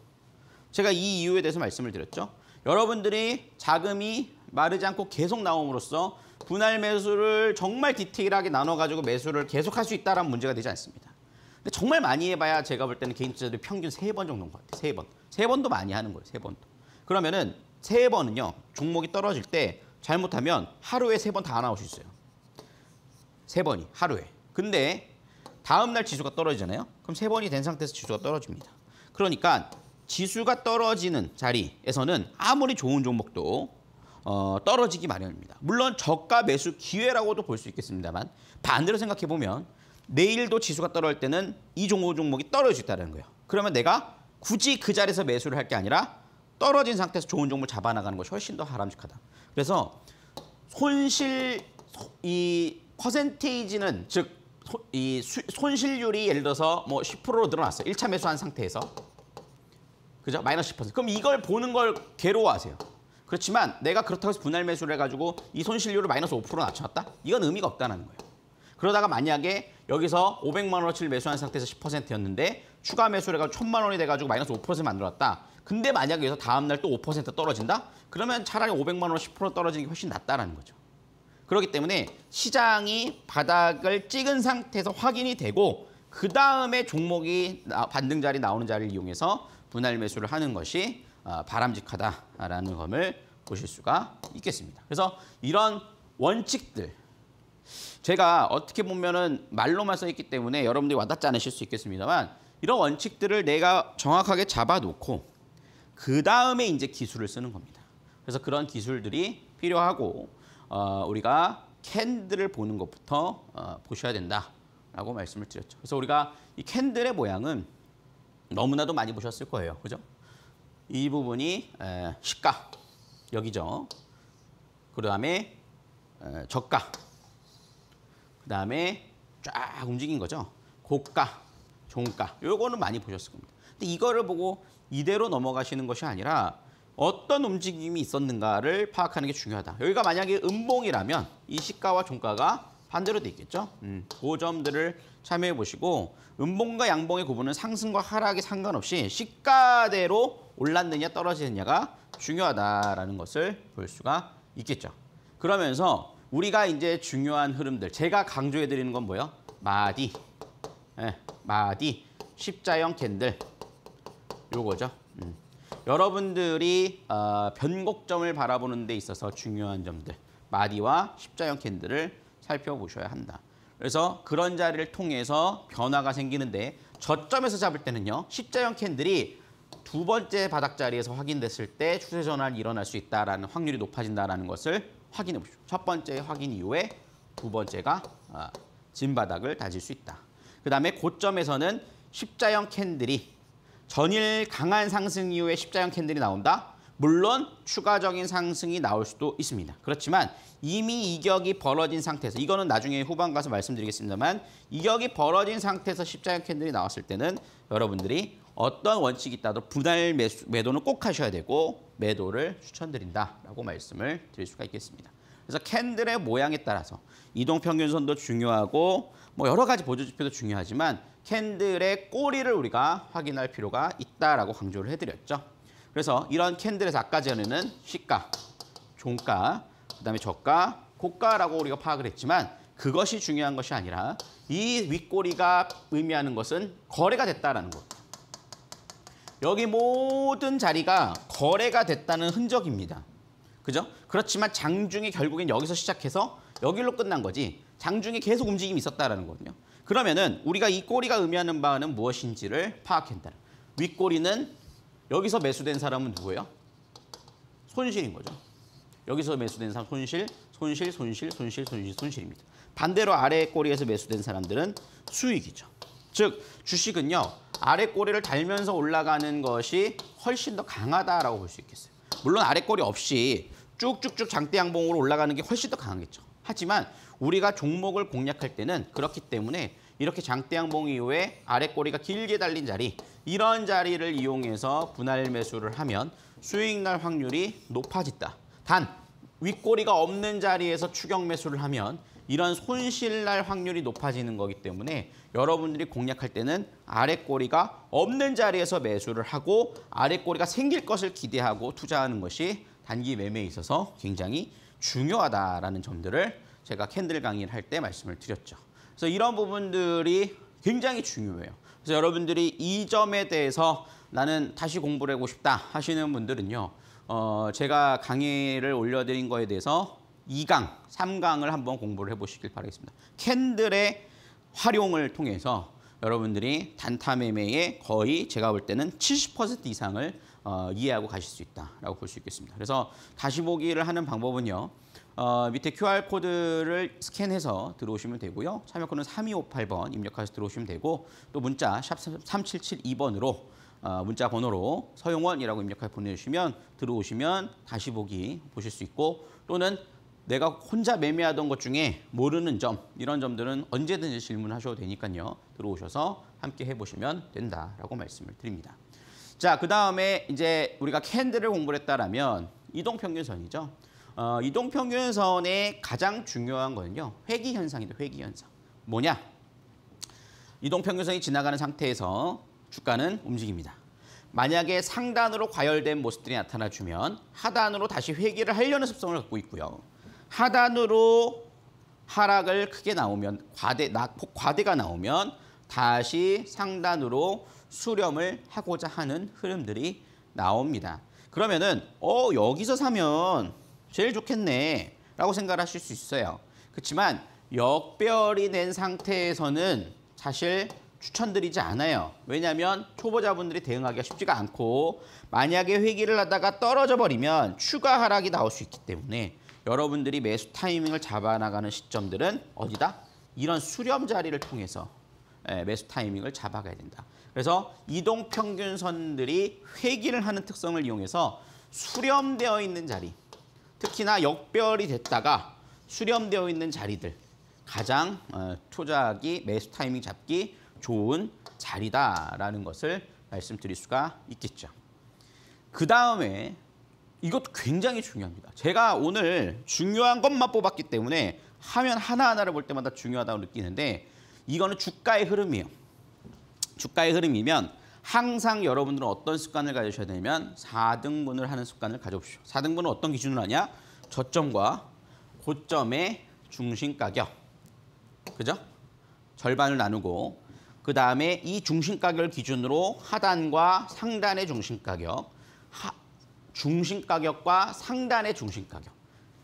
제가 이 이유에 대해서 말씀을 드렸죠. 여러분들이 자금이 마르지 않고 계속 나옴으로써 분할 매수를 정말 디테일하게 나눠가지고 매수를 계속할 수 있다는 문제가 되지 않습니다. 근데 정말 많이 해봐야 제가 볼 때는 개인 투자들이 평균 세 번 정도인 것 같아요. 세번세 번도 많이 하는 거예요. 세 번도. 그러면은 세 번은요. 종목이 떨어질 때 잘못하면 하루에 세 번 다 나올 수 있어요. 세 번이 하루에. 근데 다음 날 지수가 떨어지잖아요. 그럼 세 번이 된 상태에서 지수가 떨어집니다. 그러니까 지수가 떨어지는 자리에서는 아무리 좋은 종목도 어, 떨어지기 마련입니다. 물론 저가 매수 기회라고도 볼 수 있겠습니다만 반대로 생각해보면 내일도 지수가 떨어질 때는 이 종목 종목이 떨어질 수 있다는 거예요. 그러면 내가 굳이 그 자리에서 매수를 할 게 아니라 떨어진 상태에서 좋은 종목을 잡아나가는 것이 훨씬 더 바람직하다. 그래서 손실 이 퍼센테이지는 즉 이 손실률이 예를 들어서 뭐 10%로 늘어났어요. 1차 매수한 상태에서. 그죠? 마이너스 10%. 그럼 이걸 보는 걸 괴로워하세요. 그렇지만 내가 그렇다고 해서 분할 매수를 해가지고 이 손실률을 마이너스 5% 낮춰놨다? 이건 의미가 없다는 거예요. 그러다가 만약에 여기서 500만 원어치를 매수한 상태에서 10%였는데 추가 매수를 해가지고 1000만 원이 돼가지고 마이너스 5% 만들었다. 근데 만약에 여기서 다음날 또 5% 떨어진다? 그러면 차라리 500만 원10% 떨어지는 게 훨씬 낫다라는 거죠. 그렇기 때문에 시장이 바닥을 찍은 상태에서 확인이 되고 그 다음에 종목이 반등 자리 나오는 자리를 이용해서 분할 매수를 하는 것이 어, 바람직하다라는 것을 보실 수가 있겠습니다. 그래서 이런 원칙들 제가 어떻게 보면은 말로만 써 있기 때문에 여러분들이 와닿지 않으실 수 있겠습니다만 이런 원칙들을 내가 정확하게 잡아놓고 그 다음에 이제 기술을 쓰는 겁니다. 그래서 그런 기술들이 필요하고 어, 우리가 캔들을 보는 것부터 어, 보셔야 된다라고 말씀을 드렸죠. 그래서 우리가 이 캔들의 모양은 너무나도 많이 보셨을 거예요. 그죠? 이 부분이 에, 시가 여기죠. 그다음에 저가 그다음에 쫙 움직인 거죠. 고가, 종가. 요거는 많이 보셨을 겁니다. 근데 이거를 보고 이대로 넘어가시는 것이 아니라 어떤 움직임이 있었는가를 파악하는 게 중요하다. 여기가 만약에 음봉이라면 이 시가와 종가가 반대로 돼 있겠죠. 음, 그 점들을 참여해 보시고 음봉과 양봉의 구분은 상승과 하락에 상관없이 시가대로 올랐느냐 떨어지느냐가 중요하다라는 것을 볼 수가 있겠죠. 그러면서 우리가 이제 중요한 흐름들 제가 강조해 드리는 건 뭐예요? 마디, 네, 마디, 십자형 캔들 요거죠. 음. 여러분들이 어, 변곡점을 바라보는 데 있어서 중요한 점들 마디와 십자형 캔들을 살펴보셔야 한다. 그래서 그런 자리를 통해서 변화가 생기는데 저점에서 잡을 때는요. 십자형 캔들이 두 번째 바닥 자리에서 확인됐을 때 추세 전환이 일어날 수 있다라는 확률이 높아진다라는 것을 확인해 보십시오. 첫 번째 확인 이후에 두 번째가 어, 진 바닥을 다질 수 있다. 그다음에 고점에서는 십자형 캔들이 전일 강한 상승 이후에 십자형 캔들이 나온다? 물론 추가적인 상승이 나올 수도 있습니다. 그렇지만 이미 이격이 벌어진 상태에서 이거는 나중에 후반 가서 말씀드리겠습니다만 이격이 벌어진 상태에서 십자형 캔들이 나왔을 때는 여러분들이 어떤 원칙이 있다도 분할 매수, 매도는 꼭 하셔야 되고 매도를 추천드린다라고 말씀을 드릴 수가 있겠습니다. 그래서 캔들의 모양에 따라서 이동평균선도 중요하고 뭐 여러 가지 보조지표도 중요하지만 캔들의 꼬리를 우리가 확인할 필요가 있다라고 강조를 해드렸죠. 그래서 이런 캔들의서가까 전에는 시가, 종가, 그다음에 저가, 고가라고 우리가 파악을 했지만 그것이 중요한 것이 아니라 이 윗꼬리가 의미하는 것은 거래가 됐다라는 것. 여기 모든 자리가 거래가 됐다는 흔적입니다. 그죠? 그렇지만 장중이 결국엔 여기서 시작해서 여기로 끝난 거지 장중에 계속 움직임이 있었다라는 거거든요. 그러면은 우리가 이 꼬리가 의미하는 바는 무엇인지를 파악한다. 윗꼬리는 여기서 매수된 사람은 누구예요? 손실인 거죠. 여기서 매수된 사람 손실, 손실, 손실, 손실, 손실, 손실입니다. 반대로 아래 꼬리에서 매수된 사람들은 수익이죠. 즉 주식은요 아래 꼬리를 달면서 올라가는 것이 훨씬 더 강하다라고 볼 수 있겠어요. 물론 아래 꼬리 없이 쭉쭉쭉 장대 양봉으로 올라가는 게 훨씬 더 강하겠죠. 하지만 우리가 종목을 공략할 때는 그렇기 때문에 이렇게 장대 양봉 이후에 아래 꼬리가 길게 달린 자리 이런 자리를 이용해서 분할 매수를 하면 수익 날 확률이 높아진다. 단 윗꼬리가 없는 자리에서 추격 매수를 하면 이런 손실 날 확률이 높아지는 거기 때문에 여러분들이 공략할 때는 아래 꼬리가 없는 자리에서 매수를 하고 아래 꼬리가 생길 것을 기대하고 투자하는 것이 단기 매매에 있어서 굉장히 중요하다라는 점들을 제가 캔들 강의를 할 때 말씀을 드렸죠. 그래서 이런 부분들이 굉장히 중요해요. 그래서 여러분들이 이 점에 대해서 나는 다시 공부를 하고 싶다 하시는 분들은요. 어, 제가 강의를 올려드린 거에 대해서 2강, 3강을 한번 공부를 해보시길 바라겠습니다. 캔들의 활용을 통해서 여러분들이 단타 매매에 거의 제가 볼 때는 70% 이상을 어, 이해하고 가실 수 있다라고 볼 수 있겠습니다. 그래서 다시 보기를 하는 방법은요. 어, 밑에 QR 코드를 스캔해서 들어오시면 되고요. 참여코는 3258번 입력해서 들어오시면 되고 또 문자 샵 3772번으로 어, 문자 번호로 서용원이라고 입력해 보내주시면 들어오시면 다시 보기 보실 수 있고 또는 내가 혼자 매매하던 것 중에 모르는 점 이런 점들은 언제든지 질문하셔도 되니까요. 들어오셔서 함께 해보시면 된다라고 말씀을 드립니다. 자, 그 다음에 이제 우리가 캔들을 공부를 했다라면 이동평균선이죠. 어, 이동평균선의 가장 중요한 거는요. 회기현상인데회기현상 뭐냐? 이동평균선이 지나가는 상태에서 주가는 움직입니다. 만약에 상단으로 과열된 모습들이 나타나주면 하단으로 다시 회기를 하려는 습성을 갖고 있고요. 하단으로 하락을 크게 나오면 과대 낙폭 과대가 나오면 다시 상단으로 수렴을 하고자 하는 흐름들이 나옵니다. 그러면은 어 여기서 사면 제일 좋겠네 라고 생각하실 수 있어요. 그렇지만 역별이 낸 상태에서는 사실 추천드리지 않아요. 왜냐하면 초보자분들이 대응하기가 쉽지가 않고 만약에 회기를 하다가 떨어져 버리면 추가 하락이 나올 수 있기 때문에 여러분들이 매수 타이밍을 잡아나가는 시점들은 어디다? 이런 수렴 자리를 통해서 예, 매수 타이밍을 잡아가야 된다. 그래서 이동 평균선들이 회귀를 하는 특성을 이용해서 수렴되어 있는 자리, 특히나 역별이 됐다가 수렴되어 있는 자리들 가장 투자하기 어, 매수 타이밍 잡기 좋은 자리다라는 것을 말씀드릴 수가 있겠죠. 그 다음에 이것도 굉장히 중요합니다. 제가 오늘 중요한 것만 뽑았기 때문에 화면 하나하나를 볼 때마다 중요하다고 느끼는데 이거는 주가의 흐름이에요. 주가의 흐름이면 항상 여러분들은 어떤 습관을 가져셔야 되냐면 4등분을 하는 습관을 가져보십시오. 4등분은 어떤 기준으로 하냐? 저점과 고점의 중심 가격. 그죠? 절반을 나누고 그 다음에 이 중심 가격을 기준으로 하단과 상단의 중심 가격, 하, 중심 가격과 상단의 중심 가격.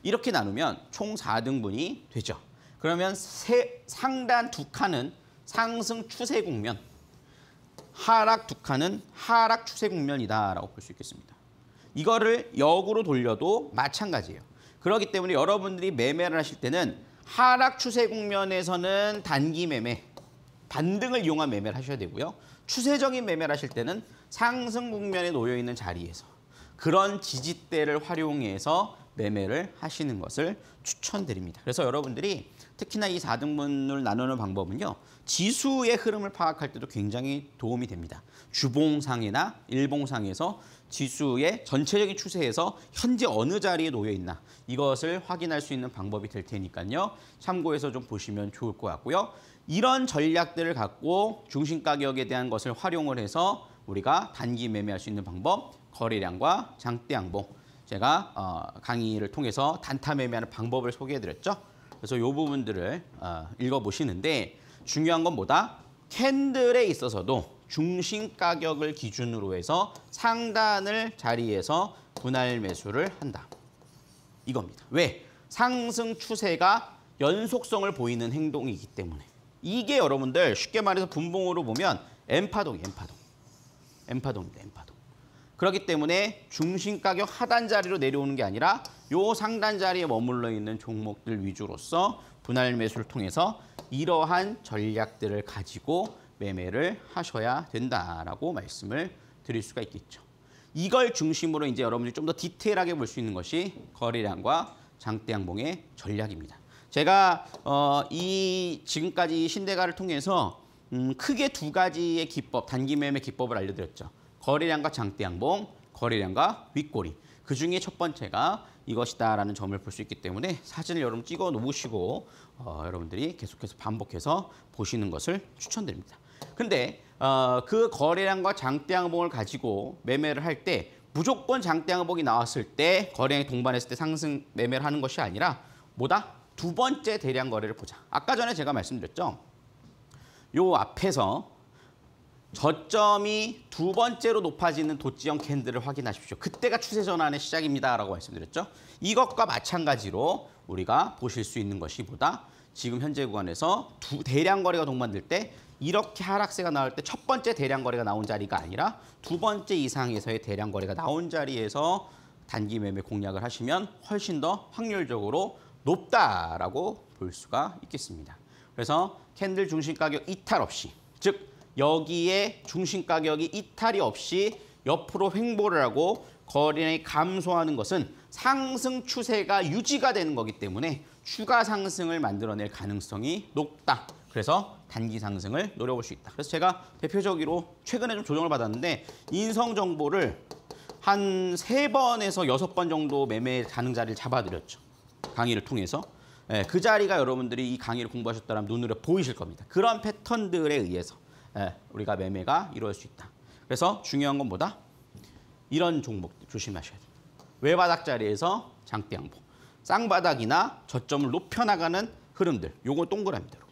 이렇게 나누면 총 4등분이 되죠. 그러면 세, 상단 두 칸은 상승 추세 국면, 하락 두 칸은 하락 추세 국면이다라고 볼 수 있겠습니다. 이거를 역으로 돌려도 마찬가지예요. 그렇기 때문에 여러분들이 매매를 하실 때는 하락 추세 국면에서는 단기 매매, 반등을 이용한 매매를 하셔야 되고요. 추세적인 매매를 하실 때는 상승 국면에 놓여 있는 자리에서 그런 지지대를 활용해서 매매를 하시는 것을 추천드립니다. 그래서 여러분들이 특히나 이 4등분을 나누는 방법은요. 지수의 흐름을 파악할 때도 굉장히 도움이 됩니다. 주봉상이나 일봉상에서 지수의 전체적인 추세에서 현재 어느 자리에 놓여 있나 이것을 확인할 수 있는 방법이 될 테니까요. 참고해서 좀 보시면 좋을 것 같고요. 이런 전략들을 갖고 중심 가격에 대한 것을 활용을 해서 우리가 단기 매매할 수 있는 방법, 거래량과 장대 양봉 제가 어, 강의를 통해서 단타 매매하는 방법을 소개해드렸죠. 그래서 이 부분들을 어, 읽어보시는데 중요한 건 뭐다? 캔들에 있어서도 중심 가격을 기준으로 해서 상단을 자리에서 분할 매수를 한다. 이겁니다. 왜? 상승 추세가 연속성을 보이는 행동이기 때문에. 이게 여러분들 쉽게 말해서 분봉으로 보면 엠파동이 엠파동. 엠파동입니다. 엠파동. 그렇기 때문에 중심 가격 하단 자리로 내려오는 게 아니라 요 상단 자리에 머물러 있는 종목들 위주로서 분할 매수를 통해서 이러한 전략들을 가지고 매매를 하셔야 된다라고 말씀을 드릴 수가 있겠죠. 이걸 중심으로 이제 여러분들이 좀더 디테일하게 볼 수 있는 것이 거래량과 장대양봉의 전략입니다. 제가 어, 이 지금까지 신대가를 통해서 음, 크게 두 가지의 기법, 단기 매매 기법을 알려드렸죠. 거래량과 장대양봉, 거래량과 윗꼬리. 그중에 첫 번째가 이것이다라는 점을 볼 수 있기 때문에 사진을 여러분 찍어 놓으시고 어, 여러분들이 계속해서 반복해서 보시는 것을 추천드립니다. 근데 어, 그 거래량과 장대 항목을 가지고 매매를 할 때 무조건 장대 항목이 나왔을 때 거래량이 동반했을 때 상승 매매를 하는 것이 아니라 뭐다? 두 번째 대량 거래를 보자. 아까 전에 제가 말씀드렸죠. 요 앞에서 저점이 두 번째로 높아지는 도지형 캔들을 확인하십시오. 그때가 추세 전환의 시작입니다라고 말씀드렸죠. 이것과 마찬가지로 우리가 보실 수 있는 것이 보다 지금 현재 구간에서 두 대량 거래가 동반될 때 이렇게 하락세가 나올 때 첫 번째 대량 거래가 나온 자리가 아니라 두 번째 이상에서의 대량 거래가 나온 자리에서 단기 매매 공략을 하시면 훨씬 더 확률적으로 높다라고 볼 수가 있겠습니다. 그래서 캔들 중심 가격 이탈 없이 즉 여기에 중심 가격이 이탈이 없이 옆으로 횡보를 하고 거래량이 감소하는 것은 상승 추세가 유지가 되는 거기 때문에 추가 상승을 만들어낼 가능성이 높다. 그래서 단기 상승을 노려볼 수 있다. 그래서 제가 대표적으로 최근에 좀 조정을 받았는데 인성 정보를 한 세번에서 여섯 번 정도 매매 가능 자리를 잡아드렸죠. 강의를 통해서. 네, 그 자리가 여러분들이 이 강의를 공부하셨다면 눈으로 보이실 겁니다. 그런 패턴들에 의해서. 예, 우리가 매매가 이루어질 수 있다. 그래서 중요한 건 뭐다? 이런 종목 조심하셔야 돼 외바닥 자리에서 장대양봉. 쌍바닥이나 저점을 높여나가는 흐름들. 요거 동그라미대로.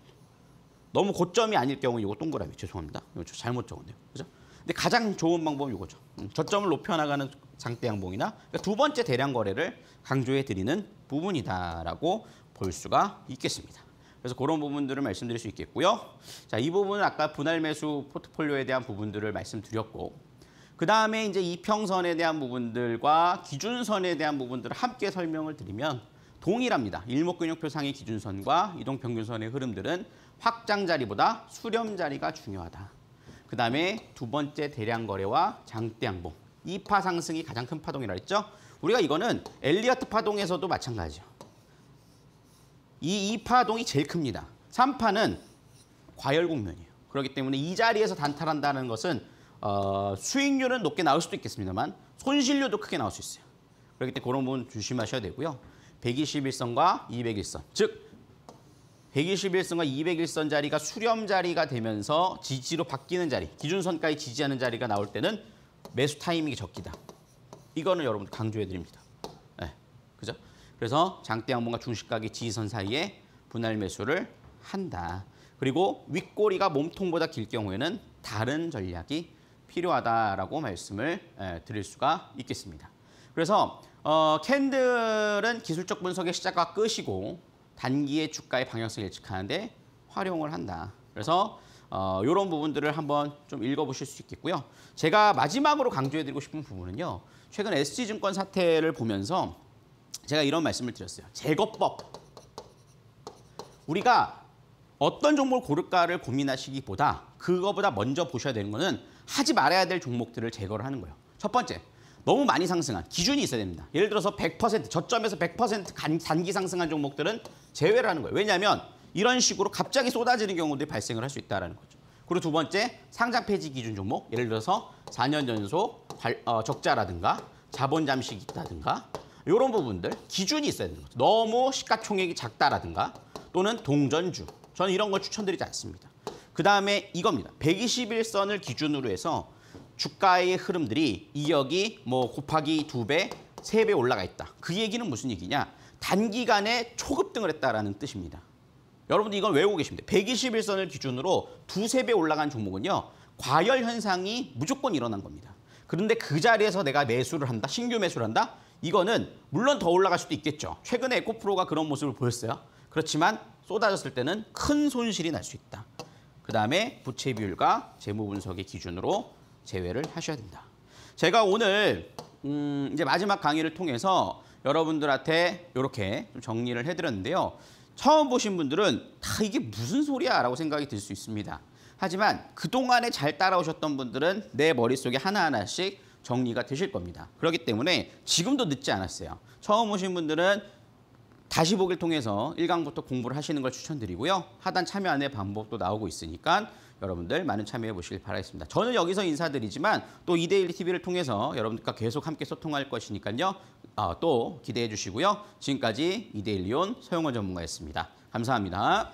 너무 고점이 아닐 경우 이거 동그라미. 죄송합니다. 이거 잘못 적었네요. 그죠? 근데 가장 좋은 방법은 이거죠. 음, 저점을 높여나가는 장대양봉이나 그러니까 두 번째 대량 거래를 강조해 드리는 부분이다라고 볼 수가 있겠습니다. 그래서 그런 부분들을 말씀드릴 수 있겠고요. 자, 이 부분은 아까 분할 매수 포트폴리오에 대한 부분들을 말씀드렸고 그 다음에 이제 이평선에 대한 부분들과 기준선에 대한 부분들을 함께 설명을 드리면 동일합니다. 일목근육표상의 기준선과 이동평균선의 흐름들은 확장자리보다 수렴자리가 중요하다. 그 다음에 두 번째 대량거래와 장대양봉. 이파 상승이 가장 큰 파동이라 했죠. 우리가 이거는 엘리어트 파동에서도 마찬가지죠. 이 2파동이 제일 큽니다. 3파는 과열 공면이에요. 그렇기 때문에 이 자리에서 단타한다는 것은 어, 수익률은 높게 나올 수도 있겠습니다만 손실률도 크게 나올 수 있어요. 그렇기 때문에 그런 부분 조심하셔야 되고요. 121선과 201선. 즉 121선과 201선 자리가 수렴 자리가 되면서 지지로 바뀌는 자리, 기준선까지 지지하는 자리가 나올 때는 매수 타이밍이 적기다. 이거는 여러분 강조해드립니다. 그래서 장대 양봉과 중시각의 지지선 사이에 분할 매수를 한다. 그리고 윗꼬리가 몸통보다 길 경우에는 다른 전략이 필요하다라고 말씀을 드릴 수가 있겠습니다. 그래서 어, 캔들은 기술적 분석의 시작과 끝이고 단기의 주가의 방향성을 예측하는데 활용을 한다. 그래서 어, 이런 부분들을 한번 좀 읽어보실 수 있겠고요. 제가 마지막으로 강조해드리고 싶은 부분은요. 최근 SG증권 사태를 보면서 제가 이런 말씀을 드렸어요. 제거법. 우리가 어떤 종목을 고를까를 고민하시기보다 그거보다 먼저 보셔야 되는 거는 하지 말아야 될 종목들을 제거를 하는 거예요. 첫 번째, 너무 많이 상승한 기준이 있어야 됩니다. 예를 들어서 100% 저점에서 100% 단기 상승한 종목들은 제외를 하는 거예요. 왜냐하면 이런 식으로 갑자기 쏟아지는 경우들이 발생을 할 수 있다는 거죠. 그리고 두 번째, 상장 폐지 기준 종목. 예를 들어서 4년 연속 어, 적자라든가 자본 잠식이다든가 이런 부분들 기준이 있어야 되는 거죠. 너무 시가총액이 작다라든가 또는 동전주. 저는 이런 걸 추천드리지 않습니다. 그다음에 이겁니다. 121선을 기준으로 해서 주가의 흐름들이 2억이 뭐 곱하기 2배, 3배 올라가 있다. 그 얘기는 무슨 얘기냐? 단기간에 초급등을 했다라는 뜻입니다. 여러분들 이건 외우고 계십니다. 121선을 기준으로 두 세 배 올라간 종목은요. 과열 현상이 무조건 일어난 겁니다. 그런데 그 자리에서 내가 매수를 한다, 신규 매수를 한다? 이거는 물론 더 올라갈 수도 있겠죠. 최근에 에코프로가 그런 모습을 보였어요. 그렇지만 쏟아졌을 때는 큰 손실이 날 수 있다. 그다음에 부채 비율과 재무 분석의 기준으로 제외를 하셔야 된다. 제가 오늘 음 이제 마지막 강의를 통해서 여러분들한테 이렇게 좀 정리를 해드렸는데요. 처음 보신 분들은 다 이게 무슨 소리야 라고 생각이 들 수 있습니다. 하지만 그동안에 잘 따라오셨던 분들은 내 머릿속에 하나하나씩 정리가 되실 겁니다. 그렇기 때문에 지금도 늦지 않았어요. 처음 오신 분들은 다시 보기를 통해서 1강부터 공부를 하시는 걸 추천드리고요. 하단 참여 안에 방법도 나오고 있으니까 여러분들 많은 참여해 보시길 바라겠습니다. 저는 여기서 인사드리지만 또 이데일리 TV를 통해서 여러분들과 계속 함께 소통할 것이니까요. 아, 또 기대해 주시고요. 지금까지 이데일리온 서영원 전문가였습니다. 감사합니다.